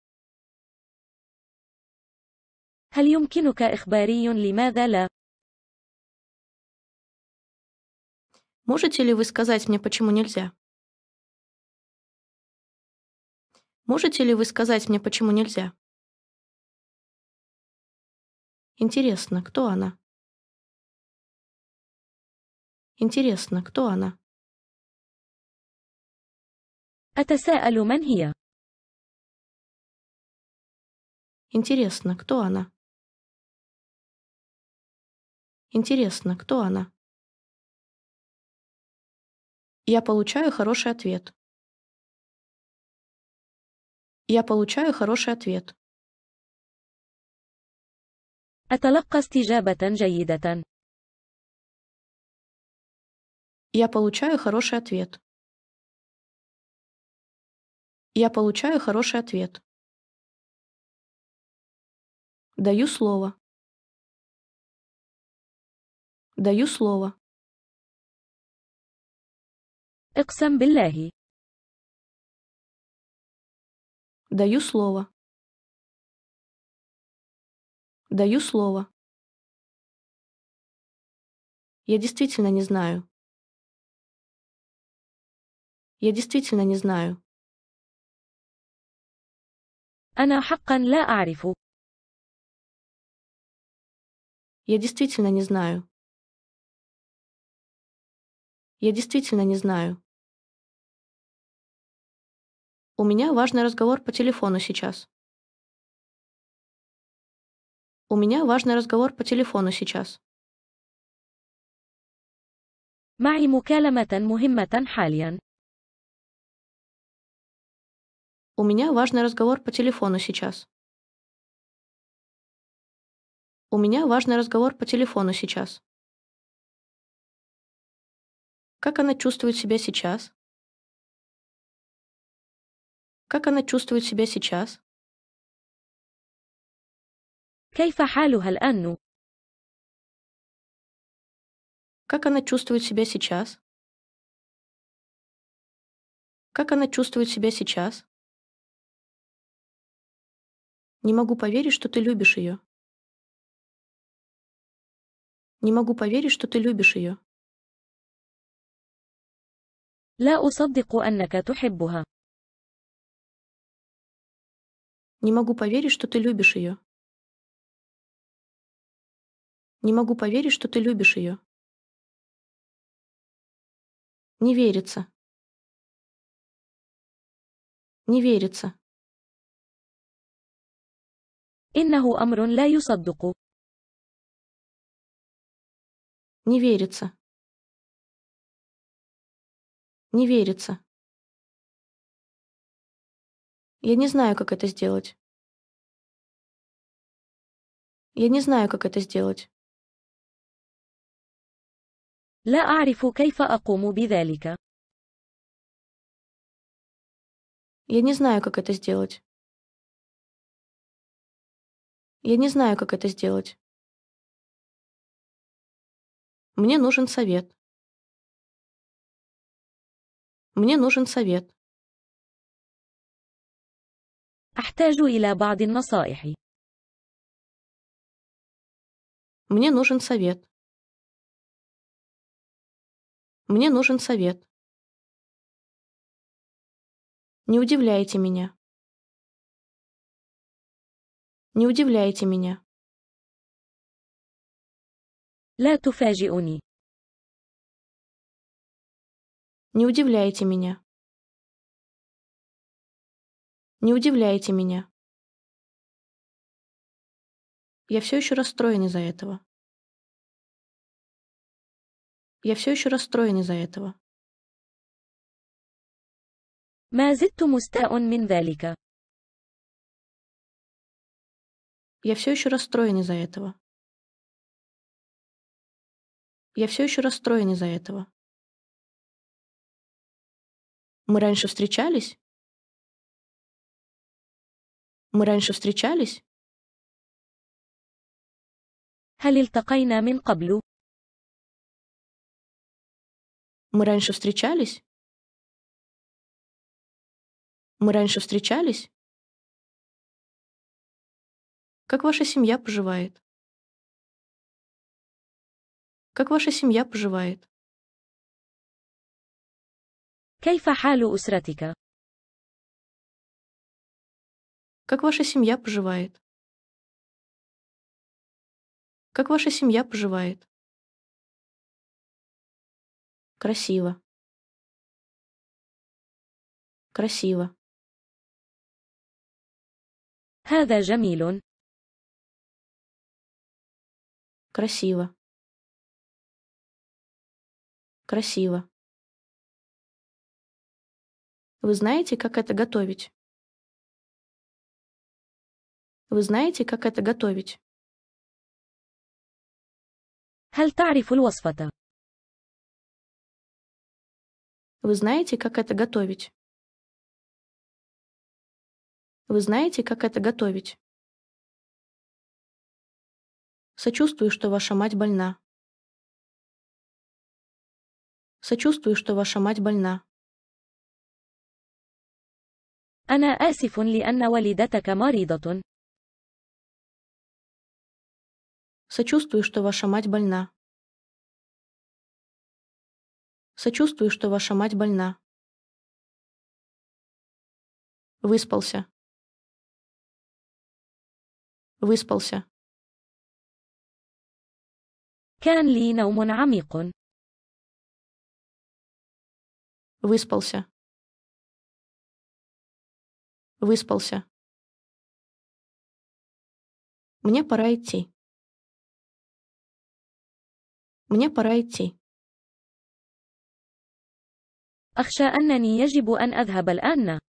هل يمكنك إخباري لماذا لا؟ Можете ли вы сказать мне, почему нельзя? Можете ли вы сказать мне, почему нельзя? Интересно, кто она? Интересно, кто она? أتساءل من هي. Интересно, кто она? Интересно, кто она? Я получаю хороший ответ. Я получаю хороший ответ. Я получаю хороший ответ. Я получаю хороший ответ. Даю слово. Даю слово. اقسم بالله. Даю слово. Даю слово. Я действительно не знаю. Я действительно не знаю. أنا حقا لا أعرف. Я действительно не знаю. Я действительно не знаю. У меня важный разговор по телефону сейчас. У меня важный разговор по телефону сейчас. معي مكالمة مهمة حاليا. У меня важный разговор по телефону сейчас. У меня важный разговор по телефону сейчас. Как она чувствует себя сейчас? Как она чувствует себя сейчас? كيف حالها الآن؟ Как она чувствует себя сейчас? Как она чувствует себя сейчас? Не могу поверить, что ты любишь ее. Не могу поверить, что ты любишь ее. لا أصدق أنك تحبها. Не могу поверить, что ты любишь ее. Не могу поверить, что ты любишь ее. Не верится. Не верится. إنه أمر لا يصدق. Не верится. Не верится. Я не знаю, как это сделать. Я не знаю, как это сделать. لا أعرف كيف أقوم بذلك. Я не знаю, как это сделать. Я не знаю, как это сделать. Мне нужен совет. Мне нужен совет. أحتاج إلى بعض النصائح. Мне нужен совет. Мне нужен совет. Не удивляйте меня. Не удивляйте меня. لا تفاجئني. Не удивляйте меня. Не удивляйте меня. Я все еще расстроен из-за этого. Я все еще расстроен из-за этого. ما زلت مستاء من Я все еще расстроен из-за этого. Я все еще расстроен из-за этого. Мы раньше встречались? Мы раньше встречались? Мы раньше встречались? Мы раньше встречались? Как ваша семья поживает? Как ваша семья поживает? كيف حال أسرتك؟ Как ваша семья поживает? Как ваша семья поживает? Красиво. Красиво. هذا جميل. красиво красиво вы знаете как это готовить вы знаете как это готовить هل تعرف вы знаете как это готовить вы знаете как это готовить Сочувствую, что ваша мать больна. Сочувствую, что ваша мать больна. أنا آسف لأن والدتك مريضة. Сочувствую, что ваша мать больна. Сочувствую, что ваша мать больна. Выспался. Выспался. كان لي نوم عميق. Выспался. Выспался. Мне пора идти. Мне пора идти. أخشى أنني يجب أن أذهب الآن.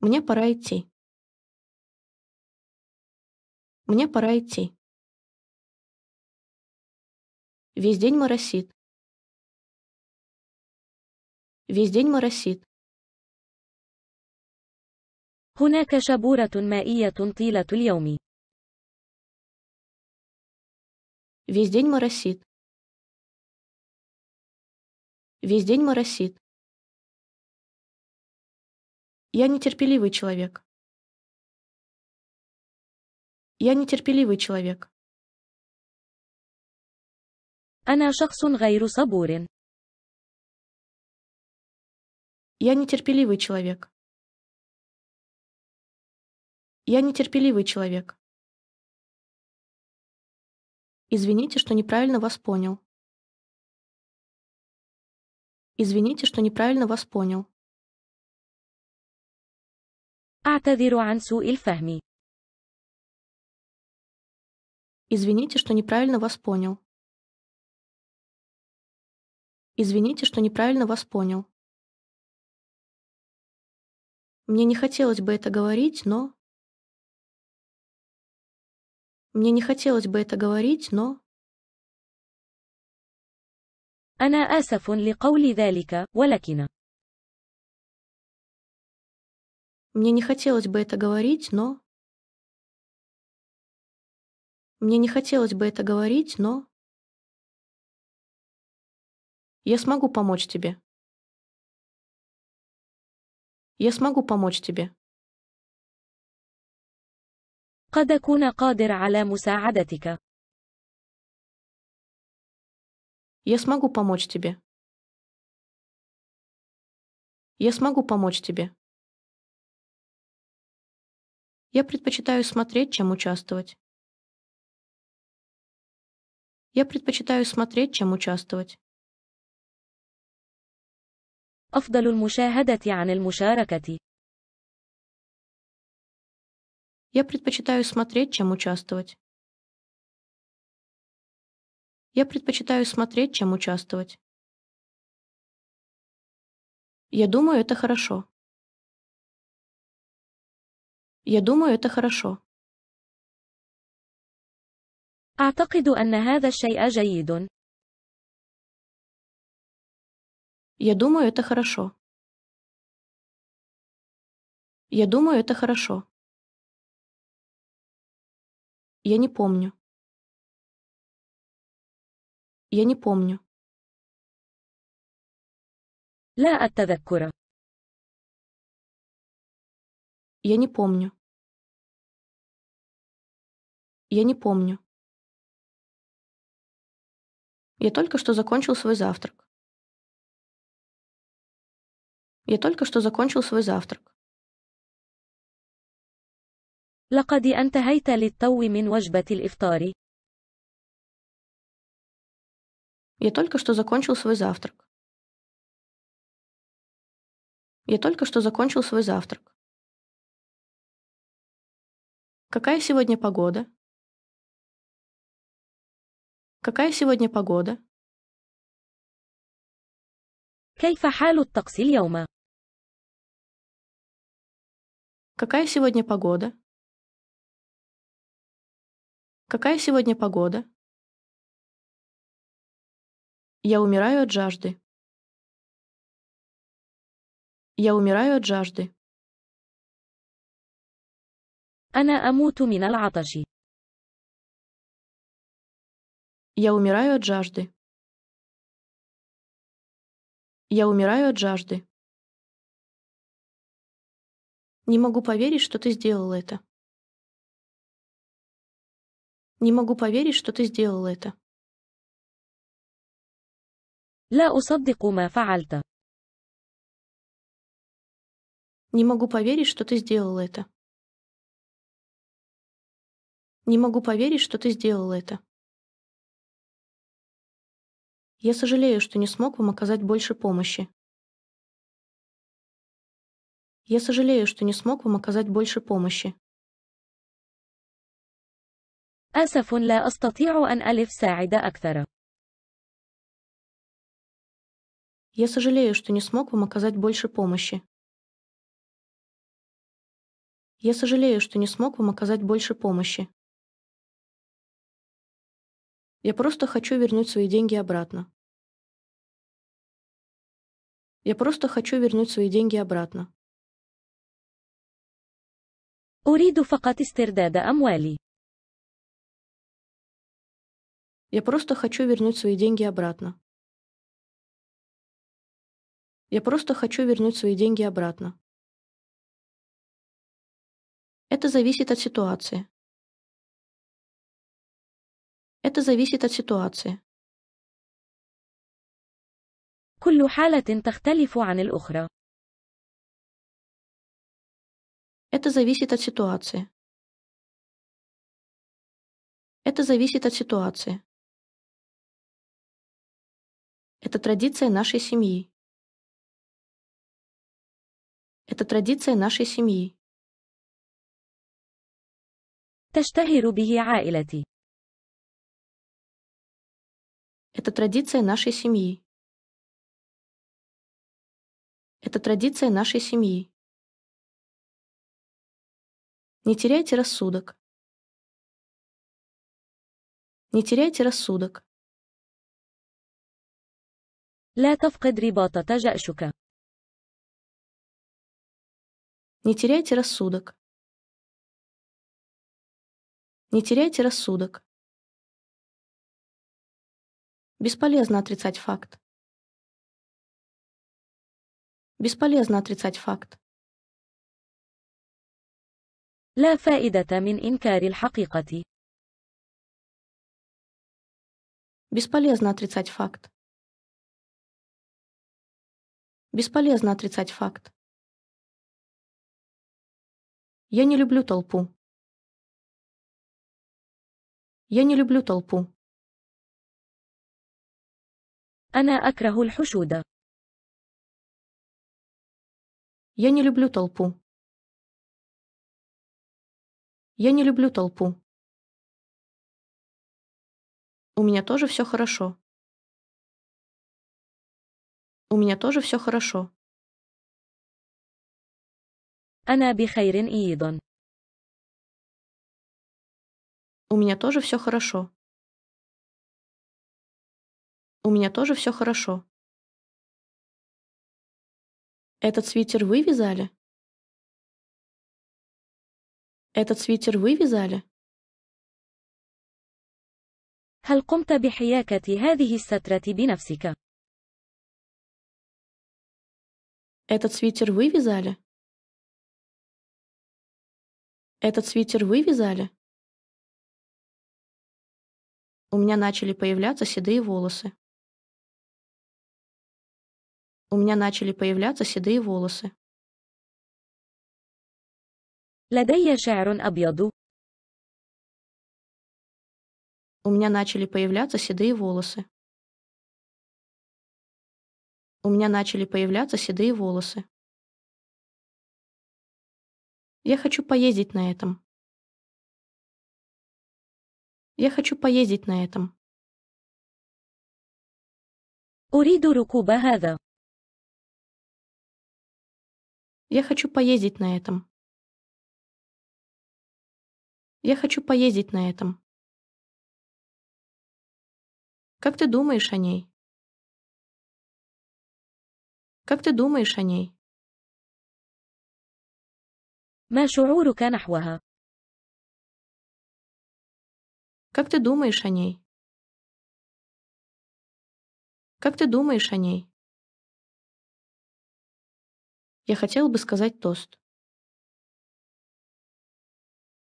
Мне пора идти. Мне пора идти. Весь день моросит. Весь день моросит. هناك شبورة مائية طيلة اليوم. Весь день моросит. Весь день моросит. Я нетерпеливый человек. Я нетерпеливый человек. أنا شخص غير صبور. Я нетерпеливый человек. Я нетерпеливый человек. Извините, что неправильно вас понял. Извините, что неправильно вас понял. أعتذر عن سوء الفهم. Извините, что неправильно вас понял. Извините, что неправильно вас понял. Мне не хотелось бы это говорить, но... Мне не хотелось бы это говорить, но... أنا آسف لقول ذلك ولكن Мне не хотелось бы это говорить, но... Мне не хотелось бы это говорить, но... Я смогу помочь тебе. Я смогу помочь тебе. قد أكون قادر على مساعدتك. Я смогу помочь тебе. Я смогу помочь тебе. Я предпочитаю смотреть, чем участвовать. Я предпочитаю смотреть, чем участвовать. أفضل المشاهدة عن المشاركة. Я предпочитаю смотреть, чем участвовать. Я предпочитаю смотреть, чем участвовать. Я думаю, это хорошо. Я думаю, это хорошо. أعتقد أن هذا الشيء جيد. Я думаю, это хорошо. Я думаю, это хорошо. Я не помню. Я не помню. لا أتذكر. Я не помню. Я не помню. Я только что закончил свой завтрак. Я только что закончил свой завтрак. لقد انتهيت للتو من وجبة الإفطار. Я только что закончил свой завтрак. Я только что закончил свой завтрак. Какая сегодня погода? Какая сегодня погода? كيف حال الطقس اليوم؟ Какая сегодня погода? Какая сегодня погода? Я умираю от жажды. Я умираю от жажды. أنا أموت من العطش. Я умираю от жажды. Я умираю от жажды. Не могу поверить, что ты сделала это. Не могу поверить, что ты сделала это. لا أصدق ما فعلت. Не могу поверить, что ты сделала это. Не могу поверить, что ты сделала это. Я сожалею, что не смог вам оказать больше помощи. Я сожалею, что не смог вам оказать больше помощи. آسف لا أستطيع أن ألف ساعد أكثر. Я сожалею, что не смог вам оказать больше помощи. Я сожалею, что не смог вам оказать больше помощи. Я просто хочу вернуть свои деньги обратно. Я просто хочу вернуть свои деньги обратно. أريد فقط استرداد أموالي. Я просто хочу вернуть свои деньги обратно. Я просто хочу вернуть свои деньги обратно. Это зависит от ситуации. Это зависит от ситуации. كل حالة تختلف عن الأخرى. Это зависит от ситуации. Это зависит от ситуации. Это традиция нашей семьи. Это традиция нашей семьи. تشتهر به عائلتي. Это традиция нашей семьи. Это традиция нашей семьи. Не теряйте рассудок. Не теряйте рассудок. لا تفقد رباطة جأشك. Не теряйте рассудок. Не теряйте рассудок. Бесполезно отрицать факт. Бесполезно отрицать факт. لا فائدة من إنكار الحقيقة. Бесполезно отрицать факт. Бесполезно отрицать факт. Я не люблю толпу. Я не люблю толпу. Она أكره الحشود. Я не люблю толпу. Я не люблю толпу. У меня тоже все хорошо. У меня тоже все хорошо. أنا بخير أيضا. У меня тоже все хорошо. У меня тоже все хорошо. Этот свитер вы вязали? Этот свитер вы вязали? هل قمت بحياكة هذه السترة بنفسك؟ Этот свитер вы вязали? Этот свитер вы вязали? У меня начали появляться седые волосы. У меня начали появляться седые волосы. لدي شعر أبيض. У меня начали появляться седые волосы. У меня начали появляться седые волосы. Я хочу поездить на этом. Я хочу поездить на этом. أريد руку هذا. Я хочу поездить на этом. Я хочу поездить на этом. Как ты думаешь о ней? Как ты думаешь о ней? Как ты думаешь о ней? Как ты думаешь о ней? Я хотел бы сказать тост.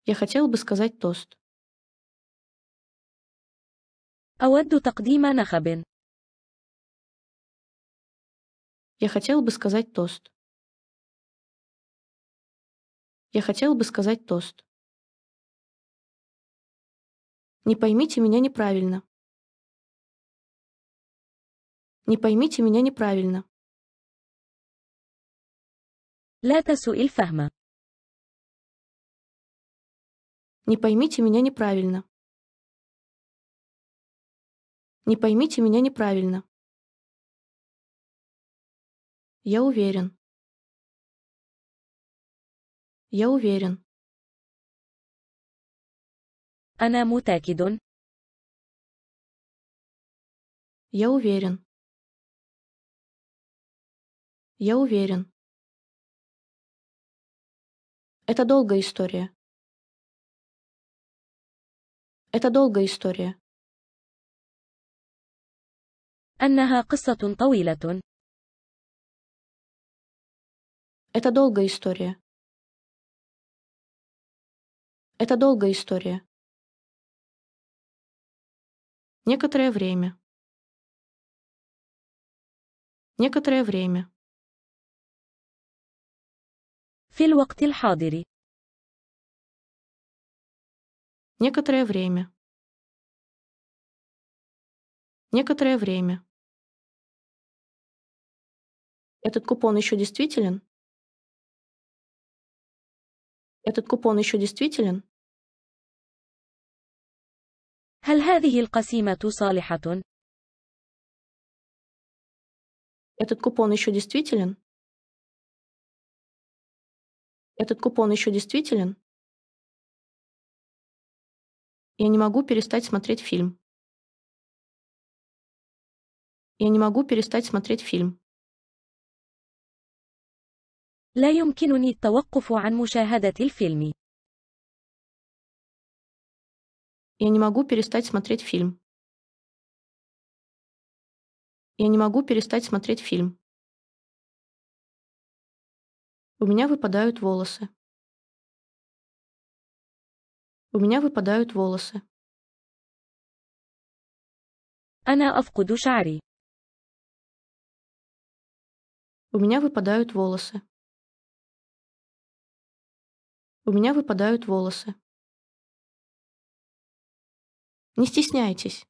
Я хотела бы сказать тост. Я хотела бы сказать тост. Я хотела бы сказать тост. Не поймите меня неправильно. Не поймите меня неправильно. لا تسوء الفهم. Не поймите меня неправильно. Не поймите меня неправильно. Я уверен. Я уверен. أنا متأكد. Я уверен. Я уверен. Это долгая история. Это долгая история. أنها قصة طويلة. Это долгая история. Это долгая история. Некоторое время. Некоторое время. في الوقت الحاضر. Некоторое время. Некоторое время. Этот купон еще действителен? Этот купон еще действителен? هل هذه القسيمة صالحة؟ Этот купон еще действителен? Этот купон еще действителен? Я не могу перестать смотреть фильм. Я не могу перестать смотреть фильм. لا يمكنني التوقف عن مشاهدة الفيلم. Я не могу перестать смотреть фильм. Я не могу перестать смотреть фильм. У меня выпадают волосы. У меня выпадают волосы. أنا أفقد شعري. У меня выпадают волосы. У меня выпадают волосы. Не стесняйтесь.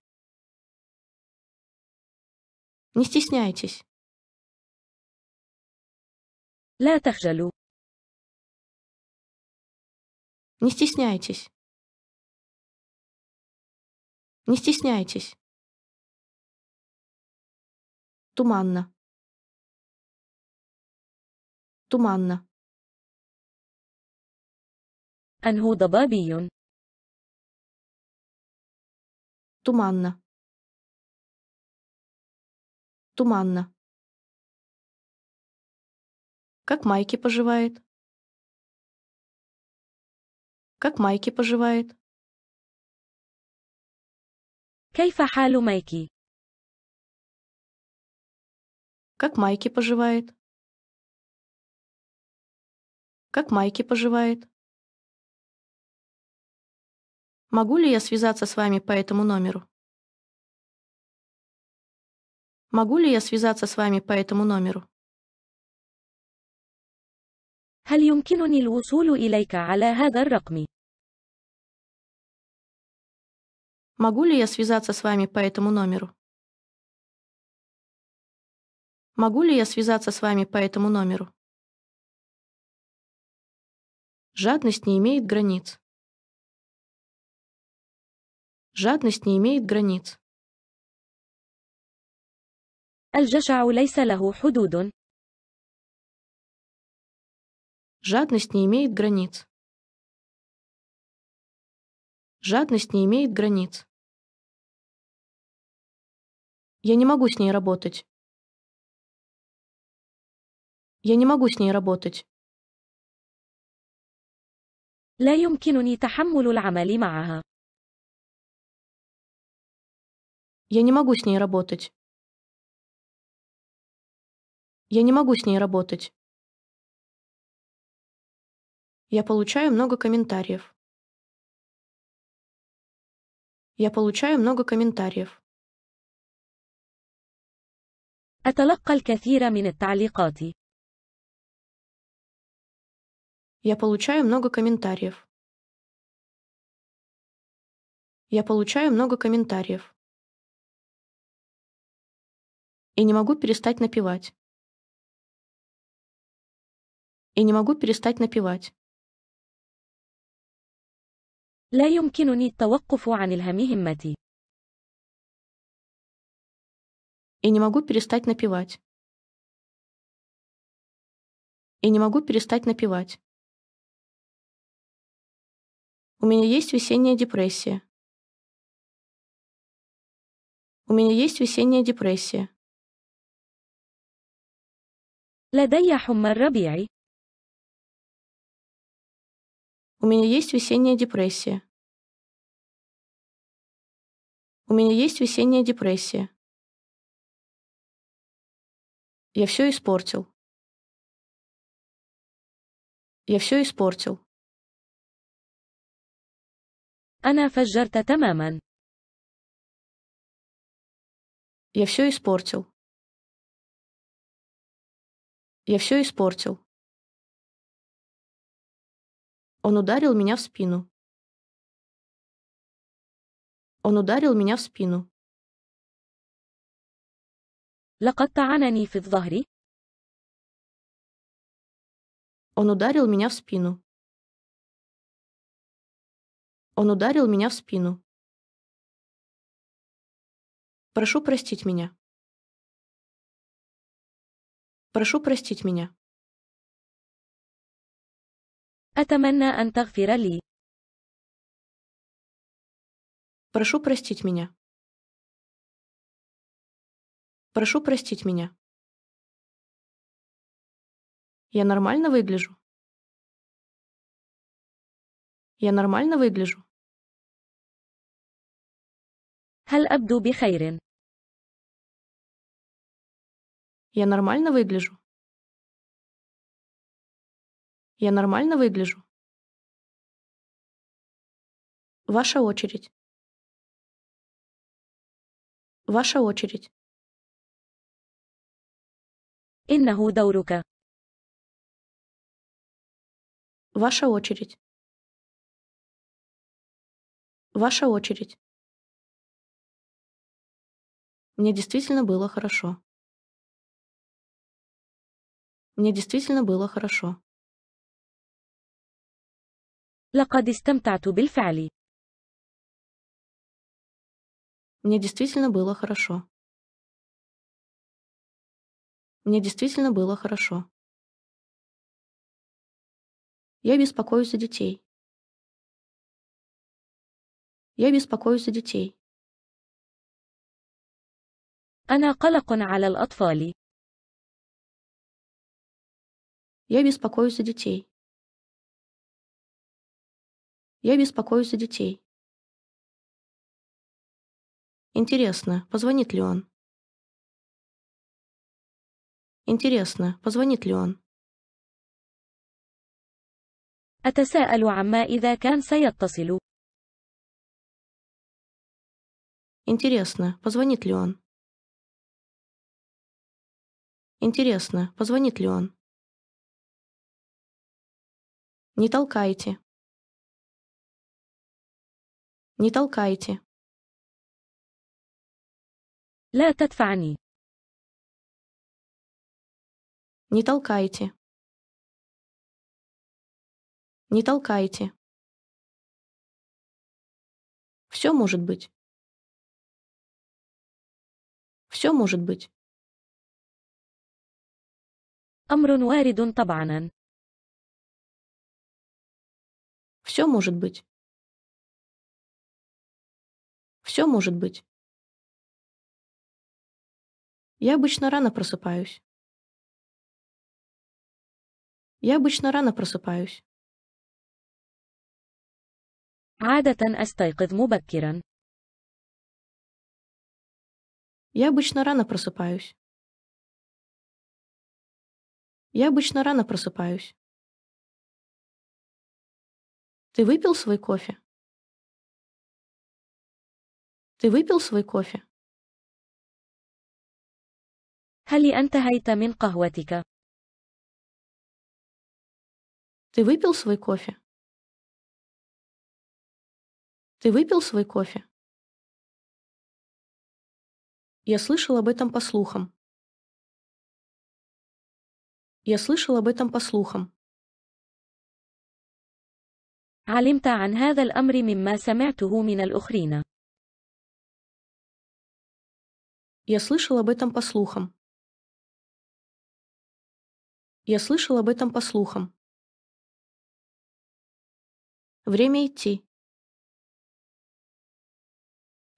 Не стесняйтесь. لا تخجلوا. Не стесняйтесь. Не стесняйтесь. Туманно. Туманно. أنه ضبابي. Туманно. Туманно. Как Майки поживает? Как Майки поживает? كيف حال مايكي؟ Как Майки поживает? Как Майки поживает? Могу ли я связаться с вами по этому номеру? Могу ли я связаться с вами по этому номеру? هل يمكنني الوصول إليك على هذا الرقم؟ Могу ли я связаться с вами по этому номеру? Могу ли я связаться с вами по этому номеру? Жадность не имеет границ. Жадность не имеет границ. Жадность не имеет границ. Жадность не имеет границ. Я не могу с ней работать. Я не могу с ней работать. لا يمكنني تحمل العمل معها. Я не могу с ней работать. Я не могу с ней работать. Я получаю много комментариев. Я получаю много комментариев. أتلقى الكثير من التعليقات. Я получаю много комментариев. Я получаю много комментариев. И не могу перестать напевать. И не могу перестать напевать. لا يمكنني التوقف عن الهمهمة. Я не могу перестать напевать. Я не могу перестать напевать. У меня есть весенняя депрессия. У меня есть весенняя депрессия. لدي حمى الربيع. У меня есть весенняя депрессия. У меня есть весенняя депрессия. Я все испортил. Я все испортил. أنا فجرت تماما. Я все испортил. Я все испортил. Он ударил меня в спину. Он ударил меня в спину. لقد طعنني في الظهر. Он ударил меня в спину. Он ударил меня в спину. Прошу простить меня. Прошу простить меня. أتمنى أن تغفر لي. Прошу простить меня. Прошу простить меня. Я нормально выгляжу? Я нормально выгляжу? هل أبدو بخير؟ Я нормально выгляжу? Я нормально выгляжу? Ваша очередь. Ваша очередь. إنه دورك. Ваша очередь. Ваша очередь. Мне действительно было хорошо. Мне действительно было хорошо. لقد استمتعت بالفعل. Мне действительно было хорошо. Мне действительно было хорошо. Я беспокоюсь за детей. Я беспокоюсь за детей. أنا قلق على الأطفال. Я беспокоюсь за детей. Я беспокоюсь за детей. Интересно, позвонит ли он? Интересно, позвонит ли он? أتساءل عما إذا كان سيتصل. Интересно, позвонит ли он? Интересно, позвонит ли он? Не толкайте. Не толкайте. لا تدفعني. Не толкайте. Не толкайте. Все может быть. Все может быть. أمر وارد طبعا. Все может быть. Все может быть. Я обычно рано просыпаюсь. Я обычно рано просыпаюсь. عادة أستيقظ مبكرا. Я обычно рано просыпаюсь. Я обычно рано просыпаюсь. Ты выпил свой кофе? Ты выпил свой кофе? هل انتهيت من قهوتك؟ Ты выпил свой кофе? Ты выпил свой кофе? Я слышал об этом по слухам. Я слышал об этом по слухам. علمت عن هذا الأمر مما سمعته من الآخرين. Я слышал об этом по слухам. Я слышал об этом по слухам. Время идти.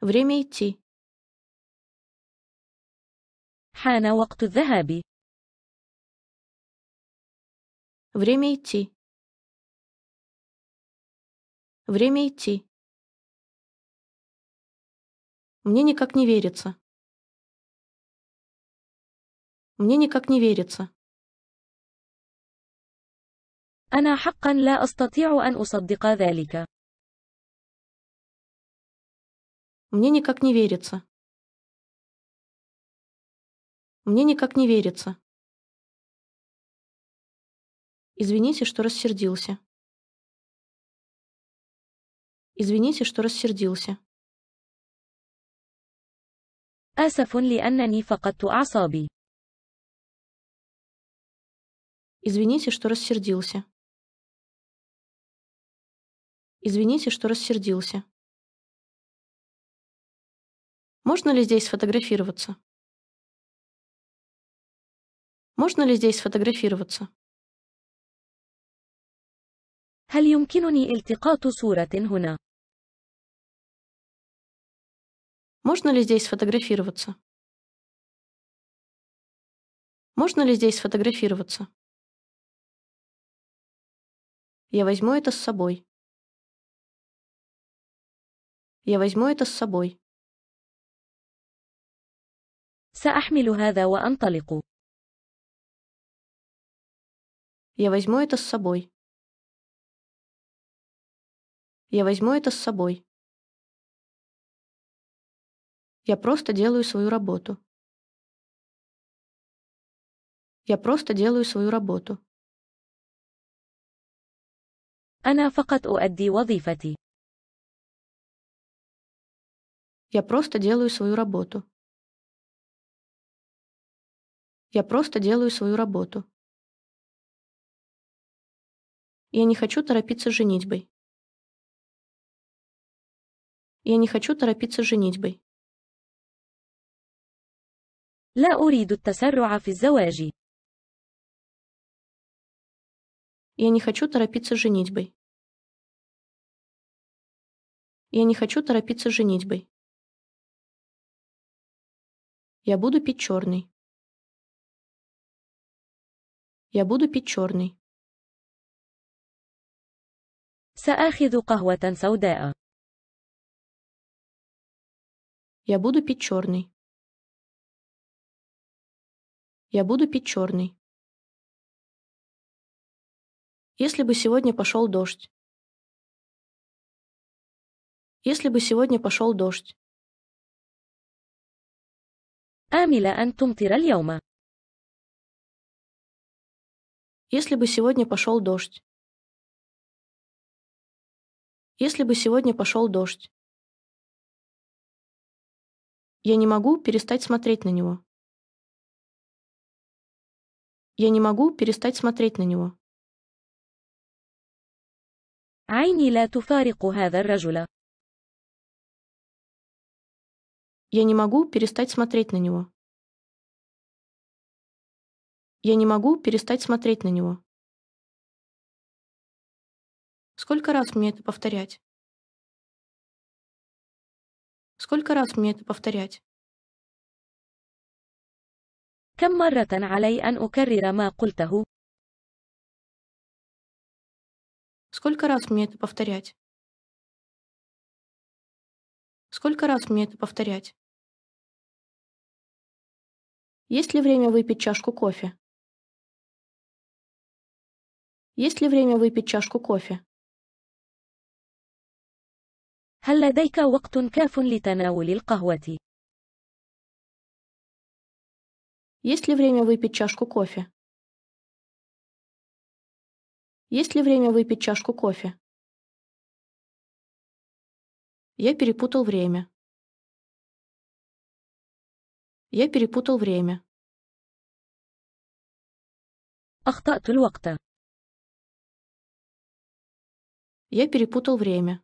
Время идти. حان вакту الذهاب. Время идти. Время идти. Мне никак не верится. Мне никак не верится. أنا حقا لا أستطيع أن أصدق ذلك. Мне никак не верится. Мне никак не верится. Извините, что рассердился. Извините, что рассердился. آسف لأنني فقدت أعصابي. Извините, что рассердился. Извините, что рассердился. Можно ли здесь сфотографироваться? Можно ли здесь сфотографироваться? هل يمكنني التقاط صورة هنا؟ Можно ли здесь сфотографироваться? Можно ли здесь сфотографироваться? Я возьму это с собой. Я возьму это с собой. سأحمل هذا وأنطلق. Я возьму это с собой. Я возьму это с собой. Я просто делаю свою работу. Я просто делаю свою работу. أنا فقط أؤدي وظيفتي. Я просто делаю свою работу. Я просто делаю свою работу. Я не хочу торопиться с женитьбой. Я не хочу торопиться с женитьбой. لا أريد التسرع في الزواج. Я не хочу торопиться с женитьбой. Я не хочу торопиться с женитьбой. Я буду пить черный. Я буду пить черный. سآخذ قهوة سوداء. Я буду пить черный. Я буду пить черный. Если бы сегодня пошел дождь, если бы сегодня пошел дождь. Амила أن تمطر اليوم. Если бы сегодня пошел дождь. Если бы сегодня пошел дождь. Я не могу перестать смотреть на него. Я не могу перестать смотреть на него. عيني لا تفارق هذا الرجل. Я не могу перестать смотреть на него. Я не могу перестать смотреть на него. Сколько раз мне это повторять? Сколько раз мне это повторять? كم مرة علي أن أكرر ما قلته؟ Сколько раз мне это повторять? Сколько раз мне это повторять? Есть ли время выпить чашку кофе? Есть ли время выпить чашку кофе? هل لديك وقت كاف لتناول القهوة؟ Есть ли время выпить чашку кофе? Есть ли время выпить чашку кофе? Я перепутал время. Я перепутал время. أخطأت الوقت. Я перепутал время.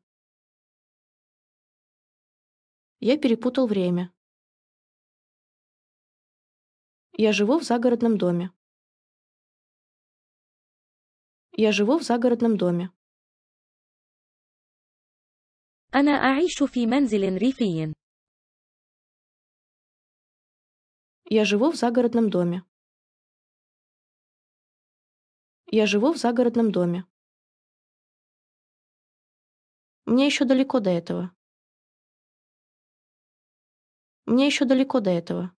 Я перепутал время. Я живу в загородном доме. Я живу в загородном доме. أنا أعيش في منزل ريفي. Я живу в загородном доме. Я живу в загородном доме. Мне еще далеко до этого. Мне еще далеко до этого.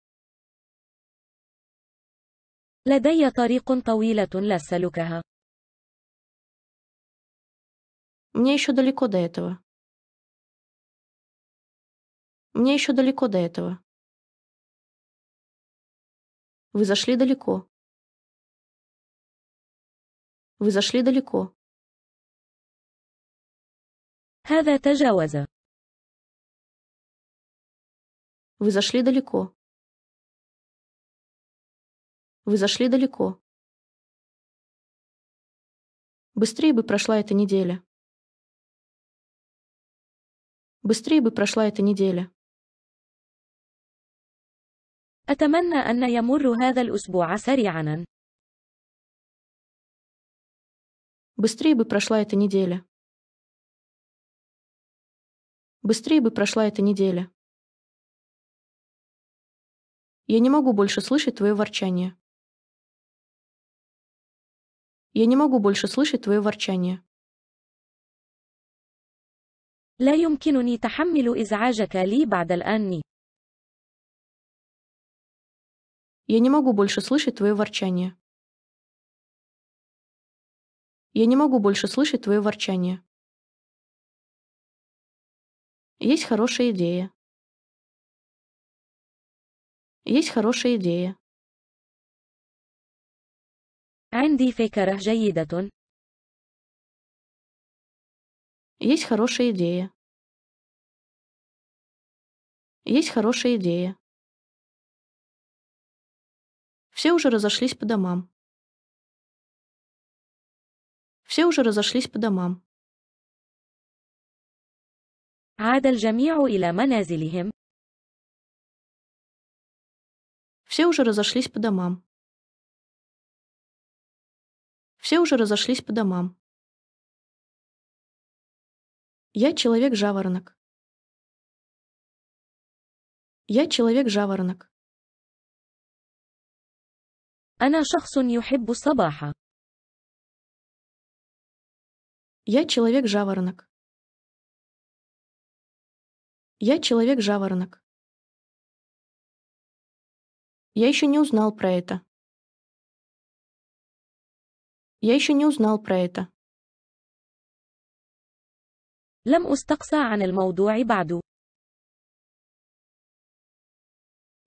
لدي طريق طويلة لا سلكها. Мне еще далеко до этого. Мне еще далеко до этого. Вы зашли далеко. Вы зашли далеко. Вы зашли далеко. Вы зашли далеко. Быстрее бы прошла эта неделя. Быстрее бы прошла эта неделя. أتمنى أن يمر هذا الأسبوع سريعا. Быстрее бы прошла эта неделя. Быстрее бы прошла эта неделя. Я не могу больше слышать твое ворчание. Я не могу больше слышать твое ворчание. لا يمكنني تحمل إزعاجك لي بعد الآن. Я не могу больше слышать твое ворчание. Я не могу больше слышать твое ворчание. Есть хорошая идея. Есть хорошая идея. عندي فكرة جيدة. Есть хорошая идея. Есть хорошая идея. Все уже разошлись по домам. Все уже разошлись по домам. عاد الجميع إلى منازلهم. Все уже разошлись по домам. Все уже разошлись по домам. Я человек-жаворонок. Я человек-жаворонок. أنا شخص يحب الصباح. Я человек жаворонок. Я человек жаворонок. Я еще не узнал про это. Я еще не узнал про это. لم أستقصى عن الموضوع بعد.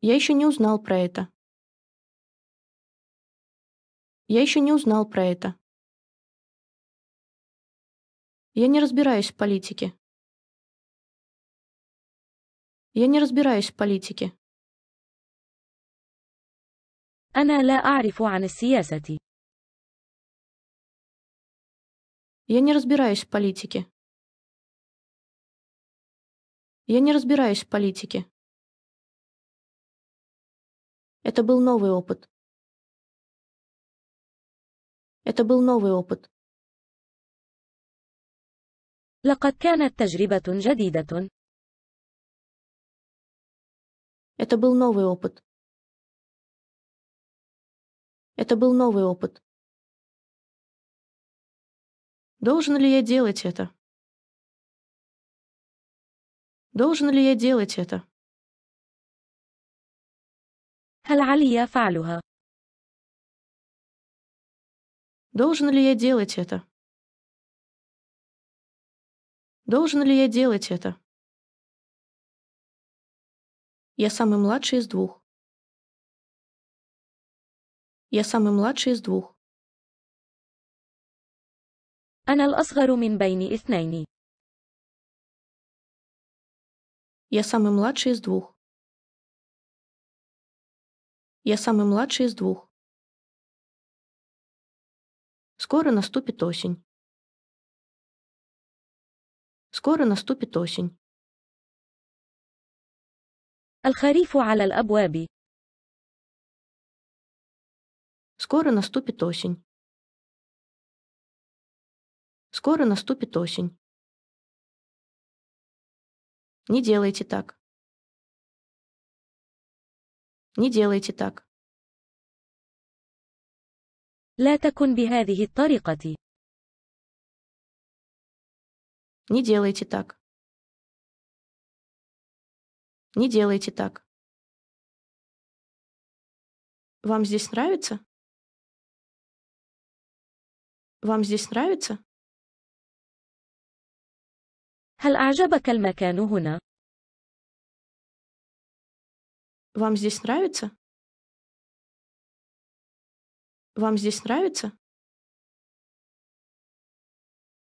Я еще не узнал про это. Я еще не узнал про это. Я не разбираюсь в политике. Я не разбираюсь в политике. أنا لا أعرف عن السياسة. Я не разбираюсь в политике. Я не разбираюсь в политике. Это был новый опыт. Это был новый опыт. لقد كانت تجربة جديدة. Это был новый опыт. Это был новый опыт. Должен ли я делать это? Должен ли я делать это? هل علي فعلها؟ Должен ли я делать это? Должен ли я делать это? Я самый младший из двух. Я самый младший из двух. أنا الأصغر من بين اثنين. Я самый младший из двух. Я самый младший из двух. Скоро наступит осень. Скоро наступит осень. Скоро наступит осень. Скоро наступит осень. Не делайте так. Не делайте так. لا تكن بهذه الطريقة. Не делайте так. Не делайте так. Вам здесь нравится? Вам здесь нравится? هل أعجبك المكان هنا؟ Вам здесь нравится? Вам здесь нравится?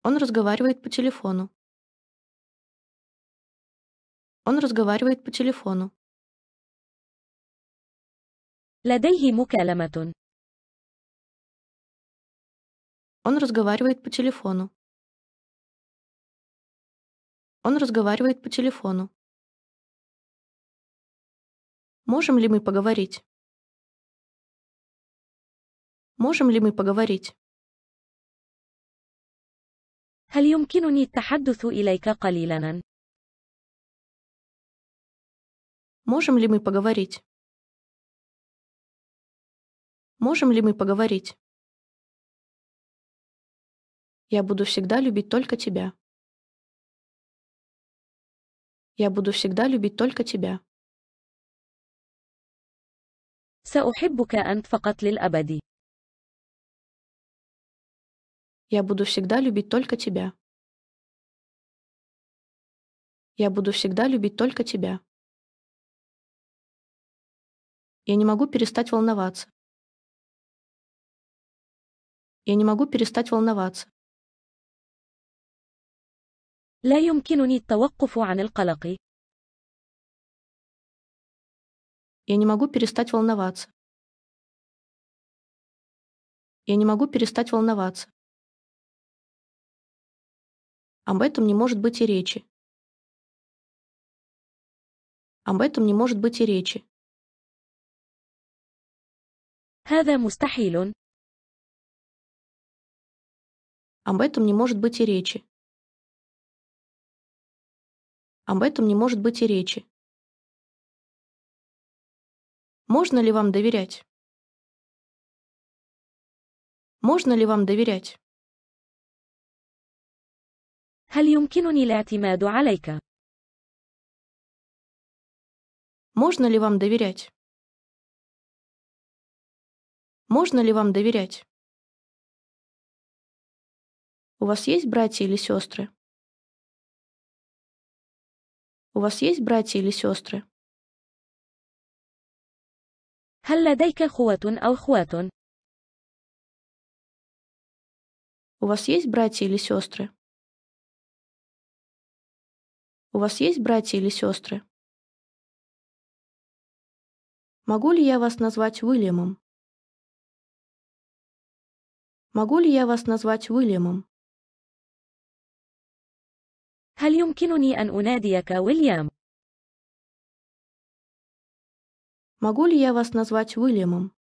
Он разговаривает по телефону. Он разговаривает по телефону. لديه مكالمة. Он разговаривает по телефону. Он разговаривает по телефону. Можем ли мы поговорить? Можем ли мы поговорить? هل يمكنني التحدث إليك قليلا؟ Можем ли мы поговорить? Можем ли мы поговорить? Я буду всегда любить только тебя. Я буду всегда любить только тебя. سأحبك أنت فقط للأبد. Я буду всегда любить только тебя. Я буду всегда любить только тебя. Я не могу перестать волноваться. Я не могу перестать волноваться. لا يمكنني التوقف عن القلق. Я не могу перестать волноваться. Я не могу перестать волноваться. Об этом не может быть и речи. Об этом не может быть и речи. هذا مستحيل. Об этом не может быть и речи. Об этом не может быть и речи. Можно ли вам доверять? Можно ли вам доверять? هل يمكنني الاعتماد عليك؟ Можно ли вам доверять? Можно ли вам доверять? У вас есть братья или сестры? У вас есть братья или сестры? هل لديك خوة أو خوات؟ У вас есть братья или сестры? У вас есть братья или сестры? Могу ли я вас назвать Уильямом? Могу ли я вас назвать Уильямом? هل يمكنني أن أناديك ويليام؟ Могу ли я вас назвать Уильямом?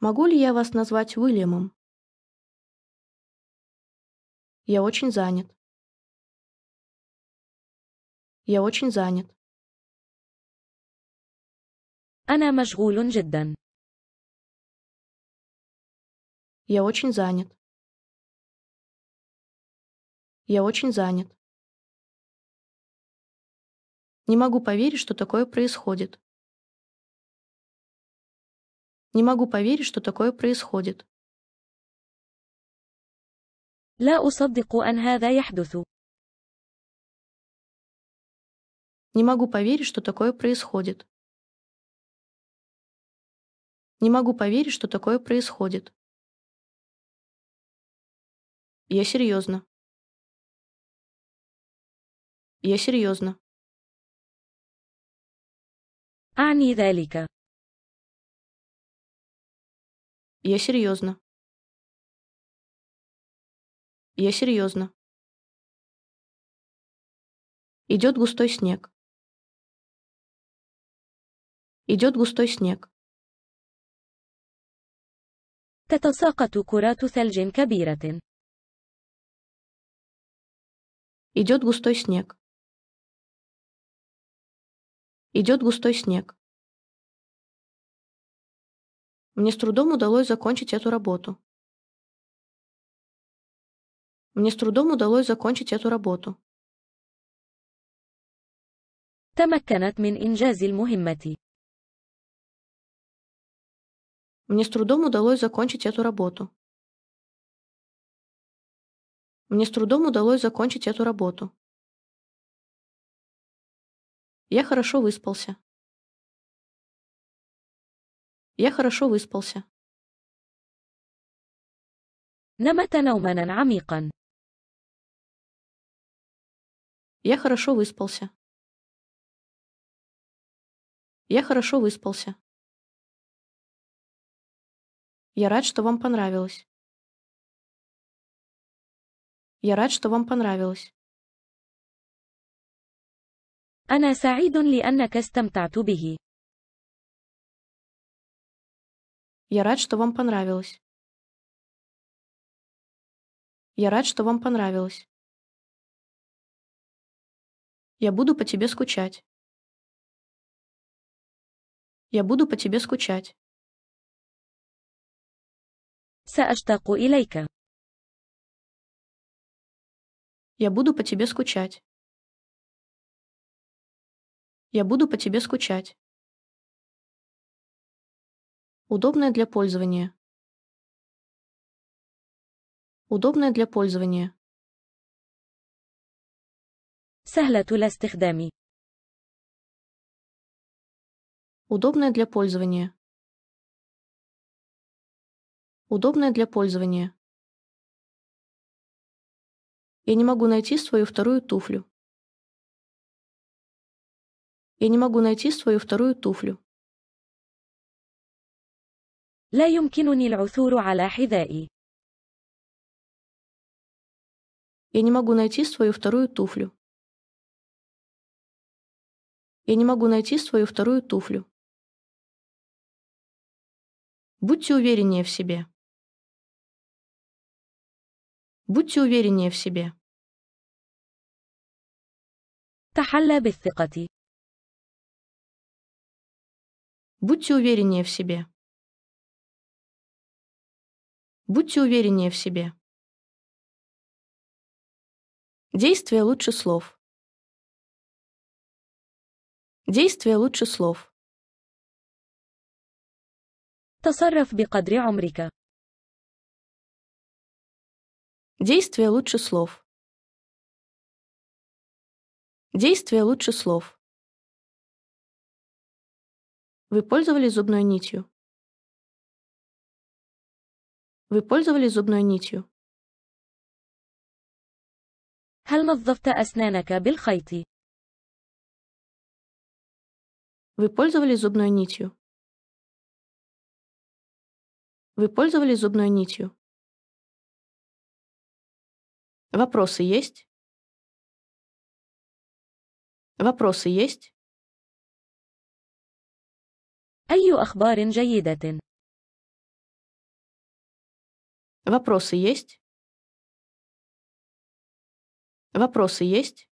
Могу ли я вас назвать Уильямом? Я очень занят. Я очень занят. أنا مشغول جدا. Я очень занят. Я очень занят. Не могу поверить, что такое происходит. Не могу поверить, что такое происходит. لا أصدق أن هذا يحدث. Не могу поверить, что такое происходит. Не могу поверить, что такое происходит. Я серьезно. Я серьезно. Ани Делика. Я серьезно. Я серьезно. Идет густой снег. Идет густой снег. Идет густой снег. Идет густой снег. Мне с трудом удалось закончить эту работу. Мне с трудом удалось закончить эту работу. تمكنت من إنجاز المهمة. Мне с трудом удалось закончить эту работу. Мне с трудом удалось закончить эту работу. Я хорошо выспался. Я хорошо выспался. نمت نوما عميقا. Я хорошо выспался. Я хорошо выспался. Я рад, что вам понравилось. Я рад, что вам понравилось. Я рад, что вам понравилось. Я рад, что вам понравилось. Я буду по тебе скучать. Я буду по тебе скучать. سأشتاق إليك. Я буду по тебе скучать. Я буду по тебе скучать. Удобное для пользования. Удобное для пользования. سهلة الاستخدام. Удобное для пользования удобная для пользования. Я не могу найти свою вторую туфлю. Я не могу найти свою вторую туфлю. لا يمكنني العثور على حذائي. Я не могу найти свою вторую туфлю. Я не могу найти свою вторую туфлю. Будьте увереннее в себе. Будьте увереннее в себе. تحلى بالثقة. Будьте увереннее в себе. Будьте увереннее в себе. Действие лучше слов. Действие лучше слов. تصرف بقدر عمرك. Действия лучше слов. Действия лучше слов. Вы пользовались зубной нитью. Вы пользовались зубной нитью. هل نظفت أسنانك بالخيط؟ Вы пользовались зубной нитью. Вы пользовались зубной нитью. Вопросы есть? Вопросы есть? أي أخبار جيدة؟ Вопросы есть? Вопросы есть?